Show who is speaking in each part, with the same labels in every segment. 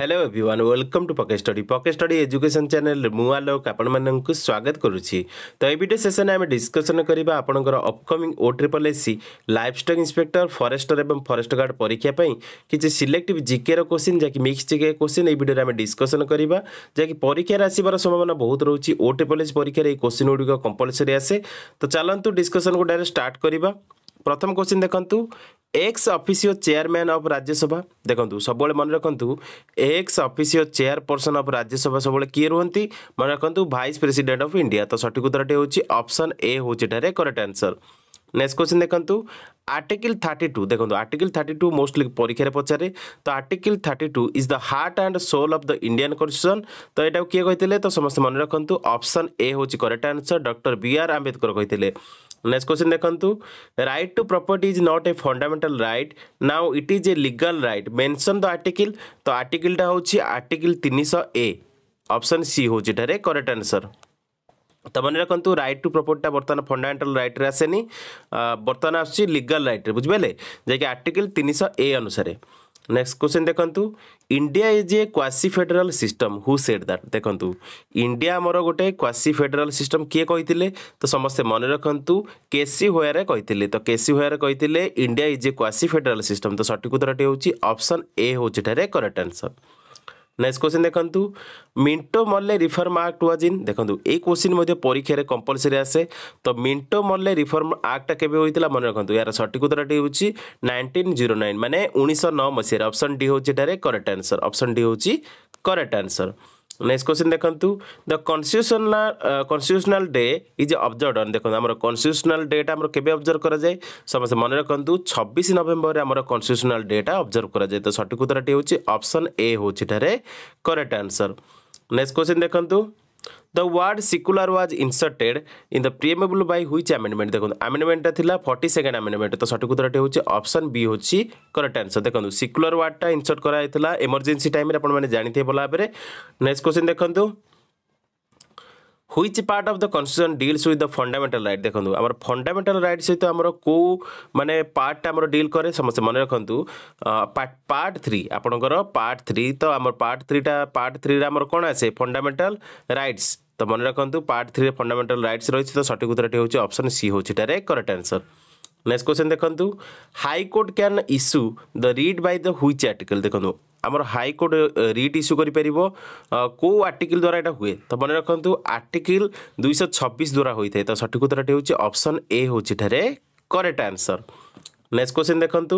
Speaker 1: Hello everyone welcome to pocket study pocket study education channel মু আলোক আপনার স্বাগত করুছি তো এই ভিডিও সেসনে আমি ডিসকসন করা আপনার upcoming O triple SC livestock inspector forester এবং ফরেস্ট গার্ড পরীক্ষা পাই কিছু সিলেক্টিভ জিকের কোশ্চিন যা কি মিক্স জিকে কোশ্চিন এই ভিডিওরে আমি ডিসকসন করা যা কি পরীক্ষার আসবার সম্ভাবনা বহুত রয়েছে ও ট্রিপল এসি পরীক্ষার এই কোশ্চিন গুড়ি কম্পলসরি আসে তো চালু ডিসকসন ডাইরেক্ট স্টার্ট করা प्रथम क्वेश्चन देखु एक्स अफिसीय चेयरमैन अफ राज्यसभा देखु सब मन रखु एक्स अफिसीय चेयरपर्सन अफ राज्यसभा सब किए रुंती मन रखु भाइस प्रेसीडेट अफ इंडिया तो सठिक उत्तर टी अपन ए हूँ करेक्ट आंसर नेक्स्ट क्वेश्चन देखु आर्टिकल थर्टी टू देखो आर्टिकल थर्टी टू मोस्टली परीक्षा पचारे तो article thirty two is the heart and soul of the Indian constitution तो यहाँ किए कहते तो समस्त मन रखु अपसन ए हूँ correct answer doctor B R Ambedkar कहते हैं Next question Dekhantu. Right to property is not a fundamental right. Now it is a legal right. Mention the article. The article টা হচ্ছে article 300A. অপশন সি হচ্ছে এটার correct answer ତ ମନେ ରଖନ୍ତୁ right to ପ୍ରପର୍ଟିଟା ବର୍ତ୍ତମାନ ଫଣ୍ଡାମେଣ୍ଟାଲ ରାଇଟ୍ରେ ଆସେନି ବର୍ତ୍ତମାନ ଆସୁଛି ଲିଗାଲ ରାଇଟ୍ରେ ବୁଝିପାରିଲେ ଯାଇକି ଆର୍ଟିକଲ୍ ତିନିଶହ ଏ ଅନୁସାରେ ନେକ୍ସଟ କ୍ୱେଶ୍ଚନ୍ ଦେଖନ୍ତୁ India is a quasi federal system who said that ଦେଖନ୍ତୁ ଇଣ୍ଡିଆ ଆମର ଗୋଟେ କ୍ୱାସି ଫେଡେରାଲ ସିଷ୍ଟମ୍ କିଏ କହିଥିଲେ ତ ସମସ୍ତେ ମନେ ରଖନ୍ତୁ କେସି ହୋୟାରେ କହିଥିଲେ ତ କେସି ହୋୟାରେ କହିଥିଲେ India is a quasi federal system ତ ସଠିକ ଉତ୍ତରଟି ହେଉଛି ଅପସନ୍ ଏ ହେଉଛି ଏଠାରେ କରେକ୍ଟ ଆନ୍ସର୍ ନେକ୍ସଟ କ୍ୱେଶ୍ଚିନ୍ ଦେଖନ୍ତୁ Minto Morley reform act was in ଦେଖନ୍ତୁ ଏଇ କ୍ୱେଶ୍ଚିନ୍ ମଧ୍ୟ ପରୀକ୍ଷାରେ କମ୍ପଲସରି ଆସେ ତ ମିଣ୍ଟୋ ମଲ୍ଲେ ରିଫର୍ମ ଆକ୍ଟଟା କେବେ ହୋଇଥିଲା ମନେ ରଖନ୍ତୁ ଏହାର ସଠିକ୍ ଉତ୍ତରଟି ହେଉଛି ନାଇନଟିନ୍ ଜିରୋ ନାଇନ୍ ମାନେ ଉଣେଇଶହ ନଅ ମସିହାରେ ଅପସନ୍ ଡି ହେଉଛି ଏଠାରେ କରେକ୍ଟ ଆନ୍ସର୍ ଅପସନ୍ ଡି ହେଉଛି କରେକ୍ଟ ଆନ୍ସର୍ নেক্সট কোশ্চিন দেখন্তু the constitutional constitutional day is observe on দেখুন আমার কনস্টিটিউশনাল ডেটা আমার কেবে অবজর্ভ করা যায় সমস্ত মনে রাখন্তু ছবিশ নভেম্বরে আমার কনস্টিটিউশনাল ডেটা অবজর্ভ করা যায় তো সঠিক উত্তরটি হচ্ছে অপশন এ হচ্ছে এটার করেক্ট আনসর নেক্সট কোশ্চিন দেখন্তু the word secular was inserted in the preamble by which amendment দেখুন আমেন্ডমেন্টটা লা ফর্টি সেকেন্ড আমেন্ডমেন্ট তো সঠিক উত্তরটি হচ্ছে অপশন বি হচ্ছে করেক্ট আনসর দেখুন সিকুলার ওয়ার্ডটা ইনসর্ট করা হয়েছিল এমর্জেন্সি টাইমে আপনার জাঁথে ভাল ভাবে নেক্সট কোশ্চিন দেখুন which part of the constitution deals with the fundamental right দেখুন আমার ফন্ডামেন্টাল রাইট সহিত আমার কেউ মানে পার্টটা আমার ডিল করে সমস্ত মনে রাখতু পার্ট থ্রি আপনার পার্ট থ্রি তো আমার পার্ট থ্রিটা পার্ট থ্রিটা আমার কোণ আছে ফন্ডামেন্টাল রাইটস তো মনে রাখতু পার্ট থ্রি ফন্ডামেন্টাল রাইটস রয়েছে তো সঠিক উত্তরটি হচ্ছে অপশন সি হচ্ছে এটার করেক্ট আনসর নেক্সট কোশ্চেন দেখন্তু high court can issue the writ by the which article দেখন্তু ଆମର ହାଇକୋର୍ଟ ରିଟ୍ ଇସ୍ୟୁ କରିପାରିବ କେଉଁ ଆର୍ଟିକିଲ୍ ଦ୍ୱାରା ଏଇଟା ହୁଏ ତ ମନେ ରଖନ୍ତୁ ଆର୍ଟିକିଲ୍ ଦୁଇଶହ ଛବିଶ ଦ୍ୱାରା ହୋଇଥାଏ ତ ସଠିକ୍ ଉତ୍ତରଟି ହେଉଛି ଅପସନ୍ ଏ ହେଉଛି ଏଠାରେ କରେକ୍ଟ ଆନ୍ସର୍ নেক্সট কোশ্চিন দেখন্তু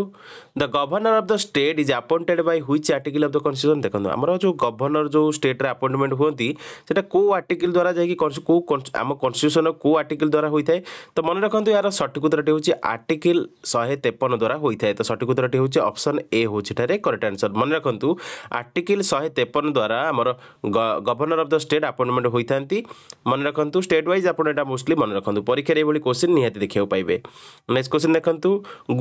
Speaker 1: the governor of the state is appointed by which article of the constitution ଦେଖନ୍ତୁ ଆମର ଯେଉଁ ଗଭର୍ଣ୍ଣର ଯେଉଁ ଷ୍ଟେଟ୍ରେ ଆପଏଣ୍ଟମେଣ୍ଟ ହୁଅନ୍ତି ସେଟା କେଉଁ ଆର୍ଟିକଲ୍ ଦ୍ୱାରା ଯାଇକି କେଉଁ ଆମ କନଷ୍ଟିଚ୍ୟୁସନ୍ର କେଉଁ ଆର୍ଟିକଲ୍ ଦ୍ୱାରା ହୋଇଥାଏ ତ ମନେ ରଖନ୍ତୁ ଏହାର ସଠିକ୍ ଉତ୍ତରଟି ହେଉଛି ଆର୍ଟିକଲ୍ ଶହେ ତେପନ ଦ୍ୱାରା ହୋଇଥାଏ ତ ସଠିକ୍ ଉତ୍ତରଟି ହେଉଛି ଅପସନ୍ ଏ ହେଉଛି ଏଠାରେ କରେକ୍ଟ ଆନ୍ସର୍ ମନେ ରଖନ୍ତୁ ଆର୍ଟିକଲ୍ ଶହେ ତେପନ ଦ୍ୱାରା ଆମର governor of the state appointment ହୋଇଥାନ୍ତି ମନେ ରଖନ୍ତୁ ଷ୍ଟେଟ୍ ୱାଇଜ୍ ଆପଣ ଏଇଟା ମୋଷ୍ଟଲି ମନେ ରଖନ୍ତୁ ପରୀକ୍ଷାରେ ଏଭଳି କୋଶ୍ଚିନ୍ ନିହାତି ଦେଖିବାକୁ ପାଇବେ ନେକ୍ସଟ କୋଶ୍ଚିନ୍ ଦେଖନ୍ତୁ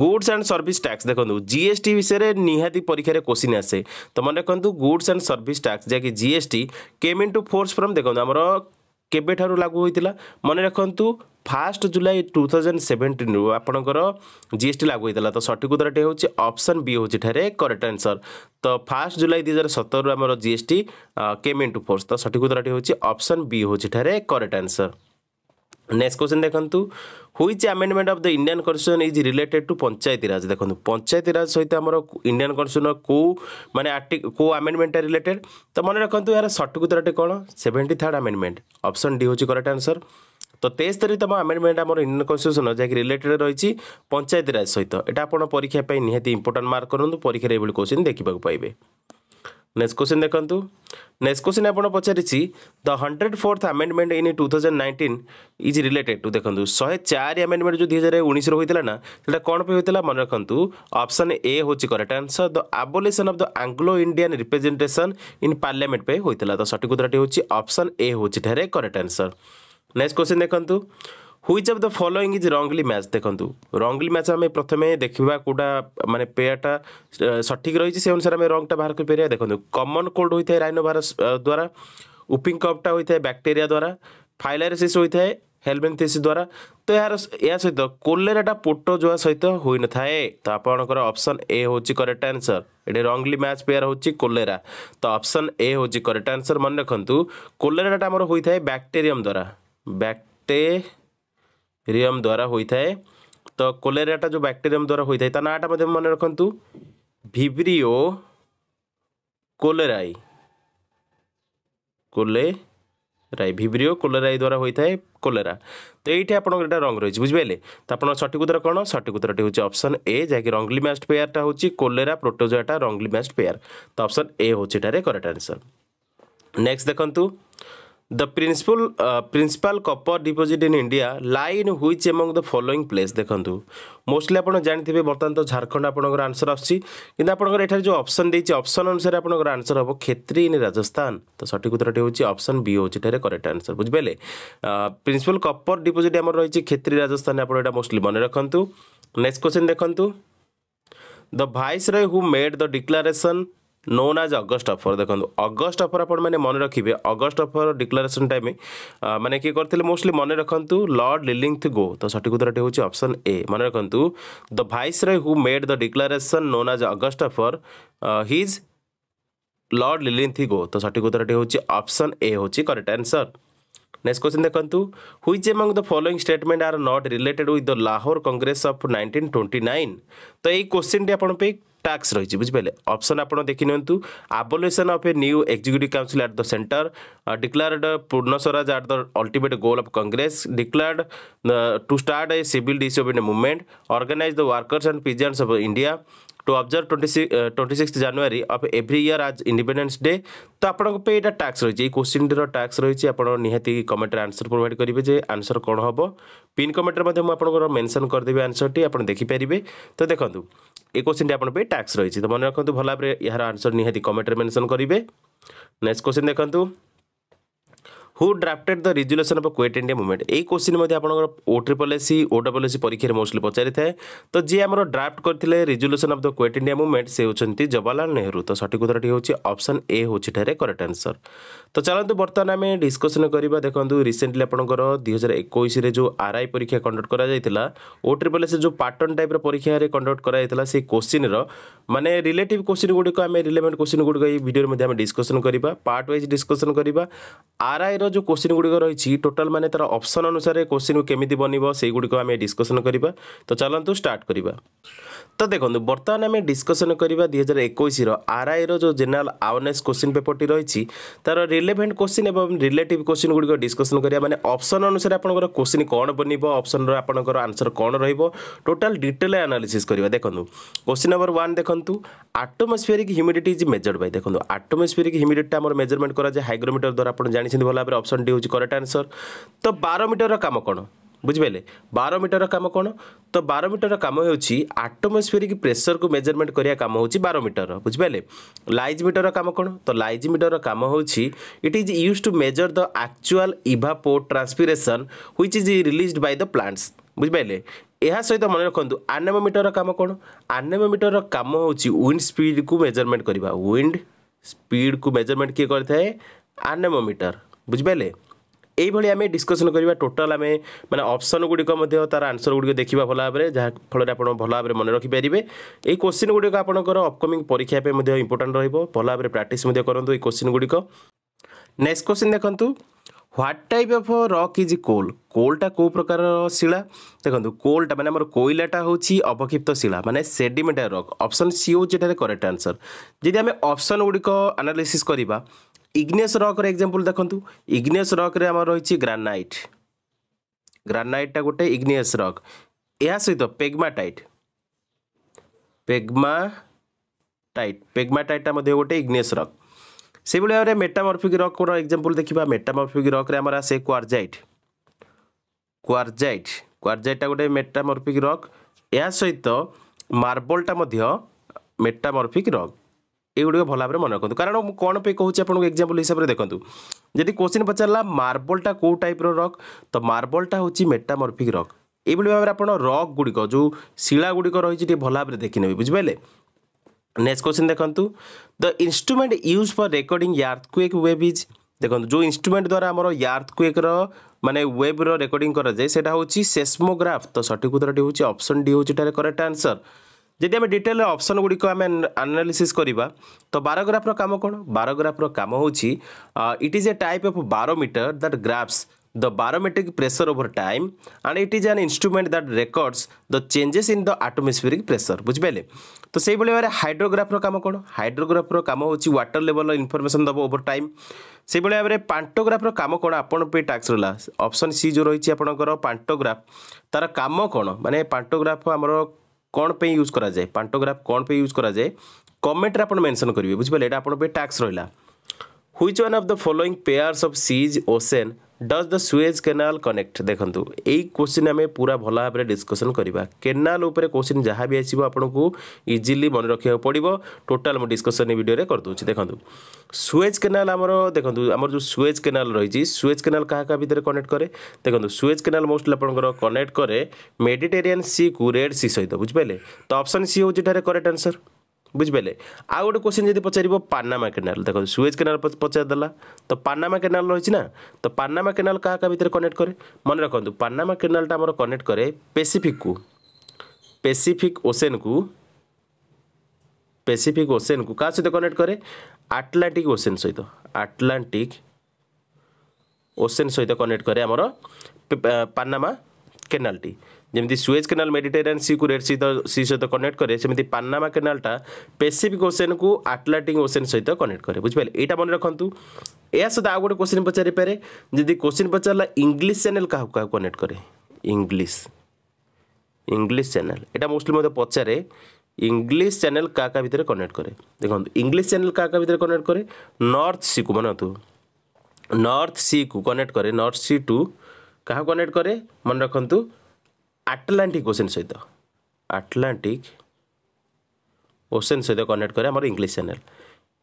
Speaker 1: गुड्स एंड सर्विस टैक्स देखो जीएसटी विषय निहति परीक्षा क्वेश्चन आसे तो मन रेखि गुड्स एन्ड सर्भिस टैक्स, जहाँक GST came in to force from देखर के लागू हुन्छ मन रेखु first July two thousand seventeen आपिस टी लाग त सठिक दुराछ अप्सन वि हौ करेक्ट आंसर तो फास्ट जुलाई दुई हजार सतरहरू जिएस टी के मेन्टु फोर्स त सठिक उद्टी हौ अप्सन बी हौ चाहिँ करक्ट নেক্সট কোশ্চিন দেখন্তু which amendment of the Indian কনস্টিट्ୟୁସନ୍ is related two ପଞ୍ଚାୟତିରାଜ ଦେଖନ୍ତୁ ପଞ୍ଚାୟତିରାଜ ସହିତ ଆମର ଇଣ୍ଡିଆନ୍ କନଷ୍ଟିଟ୍ୟୁସନ୍ର କେଉଁ ମାନେ ଆର୍ଟି କେଉଁ ଆମେଣ୍ଡମେଣ୍ଟଟା ରିଲେଟେଡ୍ ତ ମନେ ରଖନ୍ତୁ ଏହାର ସଠିକ୍ ଉତ୍ତରଟି କ'ଣ seventy third amendment option D ହେଉଛି କରେକ୍ଟ ଆନ୍ସର୍ ତ ତେସ୍ତରୀତମ ଆମେଣ୍ଡମେଣ୍ଟ ଆମର ଇଣ୍ଡିଆନ୍ କନଷ୍ଟିଟ୍ୟୁସନ୍ ଯାହାକି ରିଲେଟେଡ୍ ରହିଛି ପଞ୍ଚାୟତିରାଜ ସହିତ ଏଇଟା ଆପଣ ପରୀକ୍ଷା ପାଇଁ ନିହାତି ଇମ୍ପୋର୍ଟାଣ୍ଟ ମାର୍କ କରନ୍ତୁ ପରୀକ୍ଷାରେ ଏଭଳି କୋଶ୍ଚିନ୍ ଦେଖିବାକୁ ପାଇବେ ନେକ୍ସଟ କ୍ୱେଶ୍ଚିନ୍ ଦେଖନ୍ତୁ ନେକ୍ସଟ କ୍ୱେଶ୍ଚିନ୍ ଆପଣ ପଚାରିଛି the hundred fourth amendment in two thousand nineteen is related to ଦେଖନ୍ତୁ ଶହେ ଚାରି ଆମେଣ୍ଡମେଣ୍ଟ ଯେଉଁ ଦୁଇ ହଜାର ଉଣେଇଶରେ ହୋଇଥିଲା ନା ସେଇଟା କ'ଣ ପାଇଁ ହୋଇଥିଲା ମନେ ରଖନ୍ତୁ ଅପସନ୍ ଏ ହେଉଛି correct answer the abolition of the Anglo Indian representation in parliament ପାଇଁ ହୋଇଥିଲା ତ ସଠିକ ଉତ୍ତରଟି ହେଉଛି ଅପସନ୍ ଏ ହେଉଛି ଏଠାରେ କରେକ୍ଟ ଆନ୍ସର୍ ନେକ୍ସଟ କ୍ୱେଶ୍ଚିନ୍ ଦେଖନ୍ତୁ which of the following is wrongly match দেখন্তু রংলি ম্যাচ আমি প্রথমে দেখিবা কোটা মানে পেয়ারটা সঠিক রয়েছে সে অনুসারে আমি রংটা বাহার করিপারিবা দেখন্তু কমন কোল্ড হয়ে রাইনোভাইরাস দ্বারা উপিং কপটা হয়ে ব্যাকটেরিয়া দ্বারা ফাইলারেসিস হয়ে হেলমেন্থিস দ্বারা ତ ଏହାର ଏହା ସହିତ କୋଲେରାଟା ପୋଟୋଜୋଆ ସହିତ ହୋଇନଥାଏ ତ ଆପଣଙ୍କର ଅପସନ୍ ଏ ହେଉଛି କରେକ୍ଟ ଆନ୍ସର୍ ଏଠି ରଙ୍ଗଲି ମ୍ୟାଚ୍ ପେୟାର ହେଉଛି କୋଲେରା ତ ଅପସନ୍ ଏ ହେଉଛି କରେକ୍ଟ ଆନ୍ସର୍ ମନେ ରଖନ୍ତୁ କୋଲେରାଟା ଆମର ହୋଇଥାଏ ବ୍ୟାକ୍ଟେରିୟମ୍ ଦ୍ୱାରା ବ୍ୟାକ୍ଟେ ରିୟମ୍ ଦ୍ୱାରା ହୋଇଥାଏ ତ କୋଲେରିଆଟା ଯେଉଁ ବ୍ୟାକ୍ଟେରିୟମ୍ ଦ୍ୱାରା ହୋଇଥାଏ ତା ନାଁଟା ମଧ୍ୟ ମନେ ରଖନ୍ତୁ ଭିବ୍ରିଓ କୋଲେରାଇ କୋଲେରାଇ ଭିବ୍ରିଓ କୋଲେରାଇ ଦ୍ୱାରା ହୋଇଥାଏ କୋଲେରା ତ ଏଇଠି ଆପଣଙ୍କର ଏଇଟା ରଙ୍ଗ ରହିଛି ବୁଝିପାରିଲେ ତ ଆପଣଙ୍କ ସଠିକ ଉତ୍ତର କ'ଣ ସଠିକ ଉତ୍ତରଟି ହେଉଛି ଅପସନ୍ ଏ ଯାହାକି ରଙ୍ଗଲି ମ୍ୟାଚ୍ଡ ପେୟାରଟା ହେଉଛି କୋଲେରା ପ୍ରୋଟୋଜୋଆଟା ରଙ୍ଗଲି ମ୍ୟାଚ୍ଡ ପେୟାର ତ ଅପସନ୍ ଏ ହେଉଛି ଏଠାରେ କରେକ୍ଟ ଆନ୍ସର୍ ନେକ୍ସଟ ଦେଖନ୍ତୁ The principal uh, principal copper deposit in India lie in which among the following place দেখন্তু মোস্টলি ଆପଣ ଜାଣିଥିବେ ବର୍ତ୍ତମାନ ତ ଝାଡ଼ଖଣ୍ଡ ଆପଣଙ୍କର ଆନ୍ସର୍ ଆସୁଛି କିନ୍ତୁ ଆପଣଙ୍କର ଏଠାରେ ଯେଉଁ ଅପସନ୍ ଦେଇଛି ଅପସନ୍ ଅନୁସାରେ ଆପଣଙ୍କର ଆନ୍ସର୍ ହେବ କ୍ଷେତ୍ରୀ ଇନ୍ ରାଜସ୍ଥାନ ତ ସଠିକ୍ ଉତ୍ତରଟି ହେଉଛି ଅପସନ୍ ବି ହେଉଛି ଏଠାରେ କରେକ୍ଟ ଆନ୍ସର୍ ବୁଝିପାରିଲେ ପ୍ରିନ୍ସିପାଲ କପର ଡିପୋଜିଟ୍ ଆମର ରହିଛି କ୍ଷେତ୍ରୀ ରାଜସ୍ଥାନରେ ଆପଣ ଏଇଟା ମୋଷ୍ଟଲି ମନେ ରଖନ୍ତୁ ନେକ୍ସଟ କ୍ୱେଶ୍ଚିନ୍ ଦେଖନ୍ତୁ the viceroy who made the declaration known as August offer देखो अगस्ट अफर आप मन रखिए अगस्ट अफर डिक्लारेसन टाइम मैंने किए करते मोस्टली मन रखु लर्ड लिलिंग गो तो सठिक उत्तर हूँ अप्सन ए मन रखु the viceroy who made the declaration known as August offer his lord Linlithgow तो सठिक उत्तर हूँ अप्सन ए हूँ करेक्ट आंसर नेक्स्ट क्वेश्चन देखते which among the following statement are not related with the Lahore Congress of 1929 तो ये question T आप tax ରହିଛି ବୁଝିପାରିଲେ ଅପସନ୍ ଆପଣ ଦେଖିନିଅନ୍ତୁ abolition of a new executive council at the centre declared Purna Swaraj at the ultimate goal of Congress declared to start a civil disobedient movement organize the workers and peasants of India to observe twenty twenty six January of every year as independence day तो आपंप यहाँ tax रही है question टीर tax रही है आप निहाती कमेंट्रे answer provide करेंगे जे आंसर कौन हम पिन कमेंट्रे मुझे मेनसन करदेवि आंसरटी आप देखिपारे तो देखो ये क्वेश्चन आप टैक्स रही है तो मन रखुद भल भाव यार आंसर निहाती कमेंट्रे मेनसन करेंगे नेक्स्ट क्वेश्चन देखते who drafted the resolution of Quit India movement এই কোশ্চিন মধ্যে আপনার O triple S C O double S C পরীক্ষায় মোস্টলি পচারি থাকে তো যে আমার ড্রাফট করে resolution of the Quit India movement সে হচ্ছেন জওয়াহরলাল নেহরু তো সঠিক উত্তরটি হচ্ছে অপশন এ হচ্ছে ঠারে করেক্ট আনসর তো চলতু বর্তমানে আমি ডিসকসন করা দেখুন রিসেন্টলি আপনার দুই হাজার একুশে যে আর আই পরীক্ষা কন্ডক্ট করা যাই ও ট্রিপল এসি যে প্যাটর্ন টাইপ্র পরীক্ষায় কন্ডক্ট করা যাই সেই কোশ্চিন্র মানে রিলেটিভ কোশ্চিন গুড়ি আমি রিলেভেন্ট কোশ্চিন গুড়ি এই ভিডিওর মধ্যে আমি ডিসকসন করা পার্ট ওয়াইজ ডিসকসন করা আর আইর ଯେଉଁ କୋଶ୍ଚିନ୍ ଗୁଡ଼ିକ ରହିଛି ଟୋଟାଲ୍ ମାନେ ତା'ର ଅପସନ୍ ଅନୁସାରେ କୋଶ୍ଚିନ୍ କେମିତି ବନିବ ସେଇଗୁଡ଼ିକ ଆମେ ଡିସ୍କସନ୍ କରିବା ତ ଚାଲନ୍ତୁ ଷ୍ଟାର୍ଟ କରିବା ତ ଦେଖନ୍ତୁ ବର୍ତ୍ତମାନ ଆମେ ଡିସ୍କସନ୍ କରିବା ଦୁଇ ହଜାର ଏକୋଇଶର ଆର୍ଆଇର ଯେଉଁ ଜେନେରାଲ୍ ଆୱାରନେସ୍ କୋଶ୍ଚିନ୍ ପେପରଟି ରହିଛି ତା'ର ରିଲେଭେଣ୍ଟ କୋଶ୍ଚିନ୍ ଏବଂ ରିଲେଟିଭ୍ କୋଶ୍ଚିନ୍ ଗୁଡ଼ିକ ଡିସ୍କସନ୍ କରିବା ମାନେ ଅପସନ୍ ଅନୁସାରେ ଆପଣଙ୍କର କୋଶ୍ଚିନ୍ କ'ଣ ବନିବ ଅପସନ୍ର ଆପଣଙ୍କର ଆନ୍ସର୍ କ'ଣ ରହିବ ଟୋଟାଲ୍ ଡିଟେଲ୍ ଆନାଲିସିସ୍ କରିବା ଦେଖନ୍ତୁ କୋଶ୍ଚିନ୍ ନମ୍ବର ୱାନ୍ ଦେଖନ୍ତୁ atmospheric humidity is measured by ଦେଖନ୍ତୁ ଆଟମୋସ୍ଫିୟରିକ୍ ହ୍ୟୁମିଡିଟିଟା ଆମର ମେଜରମେଣ୍ଟ କରାଯାଏ ହାଇଗ୍ରୋମିଟର ଦ୍ୱାରା ଆପଣ ଜାଣିଛନ୍ତି ଭଲ ଭାବରେ অপশন ডি হচ্ছে করেক্ট আনসর তো বারোমিটর কাম কোণ বুঝিপারে বারোমিটর কাম কোণ তো বারোমিটর কাম হচ্ছে আটমোস্ফিয়ারিক প্রেসর কু মেজরমেন্ট করা কাম হচ্ছে বারোমিটর বুঝিপারে লাইজ মিটর কাম কোণ তো লাইজ মিটর কাম হচ্ছে it is use to measure the actual evapotranspiration which is released by the plants বুঝিপারে ଏହା ସହିତ ମନେ ରଖନ୍ତୁ ଆନେମୋମିଟରର କାମ କ'ଣ ଆନେମୋମିଟରର କାମ ହେଉଛି ୱିଣ୍ଡ ସ୍ପିଡ଼କୁ ମେଜରମେଣ୍ଟ କରିବା ୱିଣ୍ଡ ସ୍ପିଡ଼କୁ ମେଜରମେଣ୍ଟ କିଏ କରିଥାଏ ଆନେମୋମିଟର ବୁଝିପାରିଲେ এইভাবে আমি ডিসকসন করা টোটাল আমি মানে অপসন গুড়ি তার আনসর গুড়ি দেখা ভাল ভাবে যা ফলে আপনার ভাল ভাবে মনে রাখিপারে এই কোশ্চিন গুড়ি আপনার অপকমিং পরীক্ষা ইম্পর্টাট রহব ভাল ভাবে প্রাটিস করতু এই কোশ্চিন গুড়ি নেক্সট কোশ্চিন দেখুন what type of rock is coal কোলটা কেউ প্রকার শিলা দেখুন কোলটা মানে আমার কয়লাটা হচ্ছে অবক্ষিপ্ত শিলা মানে সেডিমেন্টারি রক অপসন সি হচ্ছে এটার করেক্ট আনসর যদি আমি অপসন গুড়ি আনালিসিস করা ଇଗ୍ନେସ୍ ରକ୍ର ଏକ୍ଜାମ୍ପଲ୍ ଦେଖନ୍ତୁ ଇଗ୍ନେସ୍ ରକ୍ରେ ଆମର ରହିଛି ଗ୍ରାନାଇଟ୍ ଗ୍ରାନାଇଟ୍ଟା ଗୋଟେ ଇଗ୍ନିୟସ୍ ରକ୍ ଏହା ସହିତ ପେଗ୍ମାଟାଇଟ୍ ପେଗ୍ମାଟାଇଟ୍ ପେଗ୍ମାଟାଇଟ୍ଟା ମଧ୍ୟ ଗୋଟେ ଇଗ୍ନିୟସ୍ ରକ୍ ସେଭଳି ଭାବରେ ମେଟାମର୍ଫିକ୍ ରକ୍ର ଏକ୍ଜାମ୍ପଲ୍ ଦେଖିବା ମେଟାମର୍ଫିକ୍ ରକ୍ରେ ଆମର ଆସେ କ୍ୱାର୍ଜାଇଟ୍ କ୍ୱାର୍ଜାଇଟ୍ କ୍ୱାର୍ଜାଇଟ୍ଟା ଗୋଟେ ମେଟାମର୍ଫିକ୍ ରକ୍ ଏହା ସହିତ ମାର୍ବଲ୍ଟା ମଧ୍ୟ ମେଟାମର୍ଫିକ୍ ରକ୍ ଏଗୁଡ଼ିକ ଭଲ ଭାବରେ ମନେ ରଖନ୍ତୁ କାରଣ ମୁଁ କ'ଣ ପାଇଁ କହୁଛି ଆପଣଙ୍କୁ ଏକ୍ଜାମ୍ପଲ୍ ହିସାବରେ ଦେଖନ୍ତୁ ଯଦି କୋଶ୍ଚିନ୍ ପଚାରିଲା ମାର୍ବଲ୍ଟା କେଉଁ ଟାଇପ୍ର ରକ୍ ତ ମାର୍ବଲ୍ଟା ହେଉଛି ମେଟାମର୍ଫିକ୍ ରକ୍ ଏଇଭଳି ଭାବରେ ଆପଣ ରକ୍ ଗୁଡ଼ିକ ଯେଉଁ ଶିଳା ଗୁଡ଼ିକ ରହିଛି ଟିକେ ଭଲ ଭାବରେ ଦେଖିନେବେ ବୁଝିପାରିଲେ ନେକ୍ସଟ କୋଶ୍ଚିନ୍ ଦେଖନ୍ତୁ the instrument use for recording earthquake wave is ଦେଖନ୍ତୁ ଯେଉଁ ଇନ୍ଷ୍ଟ୍ରୁମେଣ୍ଟ ଦ୍ୱାରା ଆମର ୟାର୍ଥକ୍ୱେକ୍ର ମାନେ ୱେବ୍ର ରେକର୍ଡିଂ କରାଯାଏ ସେଇଟା ହେଉଛି ସେସ୍ମୋଗ୍ରାଫ୍ ତ ସଠିକ ଉତ୍ତରଟି ହେଉଛି ଅପସନ୍ ଡି ହେଉଛି ଏଠାରେ କରେକ୍ଟ ଆନ୍ସର୍ ଯଦି ଆମେ ଡିଟେଲରେ ଅପସନ୍ ଗୁଡ଼ିକ ଆମେ ଆନାଲିସିସ୍ କରିବା ତ ବାରୋଗ୍ରାଫ୍ର କାମ କ'ଣ ବାରୋଗ୍ରାଫ୍ର କାମ ହେଉଛି it is a type of barometer that graphs the barometric pressure over time and it is an instrument that records the changes in the atmospheric pressure বুঝিপারে তো সেইভাবে ভাবে হাইড্রোগ্রাফর কাম কোণ হাইড্রোগ্রাফর কাম হচ্ছে ওয়াটার লেভেল ইনফরমেশন দেব ওভর টাইম সেইভাবে ভাবে পান্টোগ্রাফর কাম কোণ আপনার টাক্স রহলা অপশন সি যে রয়েছে আপনার পান্টোগ্রাফ তার কাম কোণ মানে পান্টোগ্রাফ আমার କ'ଣ ପାଇଁ ୟୁଜ୍ କରାଯାଏ ପାଣ୍ଟୋଗ୍ରାଫ୍ କ'ଣ ପାଇଁ ୟୁଜ୍ କରାଯାଏ କମେଣ୍ଟରେ ଆପଣ ମେନସନ୍ କରିବେ ବୁଝିପାରିଲେ ଏଇଟା ଆପଣଙ୍କ ପାଇଁ ଟ୍ୟାକ୍ସ ରହିଲା which one of the following pairs of seas ocean does the Suez canal connect ଦେଖନ୍ତୁ ଏଇ କୋଶ୍ଚିନ୍ ଆମେ ପୁରା ଭଲ ଭାବରେ ଡିସ୍କସନ୍ କରିବା କେନାଲ ଉପରେ କୋଶ୍ଚିନ୍ ଯାହା ବି ଆସିବ ଆପଣଙ୍କୁ ଇଜିଲି ମନେ ରଖିବାକୁ ପଡ଼ିବ ଟୋଟାଲ୍ ମୁଁ ଡିସ୍କସନ୍ ଏ ଭିଡ଼ିଓରେ କରିଦେଉଛି ଦେଖନ୍ତୁ ସୁଏଜ୍ କେନାଲ ଆମର ଦେଖନ୍ତୁ ଆମର ଯେଉଁ ସୁଏଜ୍ କେନାଲ ରହିଛି ସୁଏଜ୍ କେନାଲ କାହା କାହା ଭିତରେ କନେକ୍ଟ କରେ ଦେଖନ୍ତୁ ସୁଏଜ୍ କେନାଲ ମୋଷ୍ଟଲି ଆପଣଙ୍କର କନେକ୍ଟ କରେ ମେଡିଟେରିଆନ୍ ସିକୁ ରେଡ୍ ସି ସହିତ ବୁଝିପାରିଲେ ତ ଅପସନ୍ ସି ହେଉଛି ଏଠାରେ କରେକ୍ଟ ଆନ୍ସର୍ ବୁଝିପାରିଲେ ଆଉ ଗୋଟେ କୋଶ୍ଚିନ୍ ଯଦି ପଚାରିବ ପାନାମା କେନାଲ ଦେଖନ୍ତୁ ସୁଏଜ୍ କେନାଲ ପଚାରିଦେଲା ତ ପାନାମା କେନାଲ ରହିଛି ନା ତ ପାନାମା କେନାଲ କାହା କାହା ଭିତରେ କନେକ୍ଟ କରେ ମନେ ରଖନ୍ତୁ ପାନାମା କେନାଲଟା ଆମର କନେକ୍ଟ କରେ ପେସିଫିକ୍କୁ ପେସିଫିକ୍ ଓସେନକୁ ପେସିଫିକ୍ ଓସେନ୍କୁ କାହା ସହିତ କନେକ୍ଟ କରେ ଆଟ୍ଲାଣ୍ଟିକ୍ ଓସେନ୍ ସହିତ ଆଟ୍ଲାଣ୍ଟିକ୍ ଓସେନ୍ ସହିତ କନେକ୍ଟ କରେ ଆମର ପାନାମା କେନାଲଟି যেমি সুয়েজ কেনাল মেডিটেরিয়ান সিকু রেড সি সি সহ কনেক্ট করে সেমি পানামা কেনালটা পেসিফিক ওসেন কু আটলাটিক ওসেন সহ কনেক্ট করে বুঝিপারে এইটা মনে রাখতু এ সহ আউ গোটে কোশ্চিন পচারিপারে যদি কোশ্চিন পচারা ইংলিশ চ্যানেল কাহু কাহু কনেক্ট করে ইংলিশ ইংলিশ চ্যানেল এটা মোস্টলি মধ্যে পচারে ইংলিশ চ্যানেল কাহ কাহ ভিতরে কনেক্ট করে দেখুন ইংলিশ চ্যানেল কাহ কাহ ভিতরে কনেক্ট করে নর্থ সি কু মনে হতো নর্থ সি কু কনেক্ট করে নর্থ সি টু কাহু কনেক্ট করে মনে রাখতু ଆଟଲାଣ୍ଟିକ୍ ଓସେନ୍ ସହିତ ଆଟଲାଣ୍ଟିକ୍ ଓସେନ୍ ସହିତ କନେକ୍ଟ କରେ ଆମର ଇଂଲିଶ ଚ୍ୟାନେଲ୍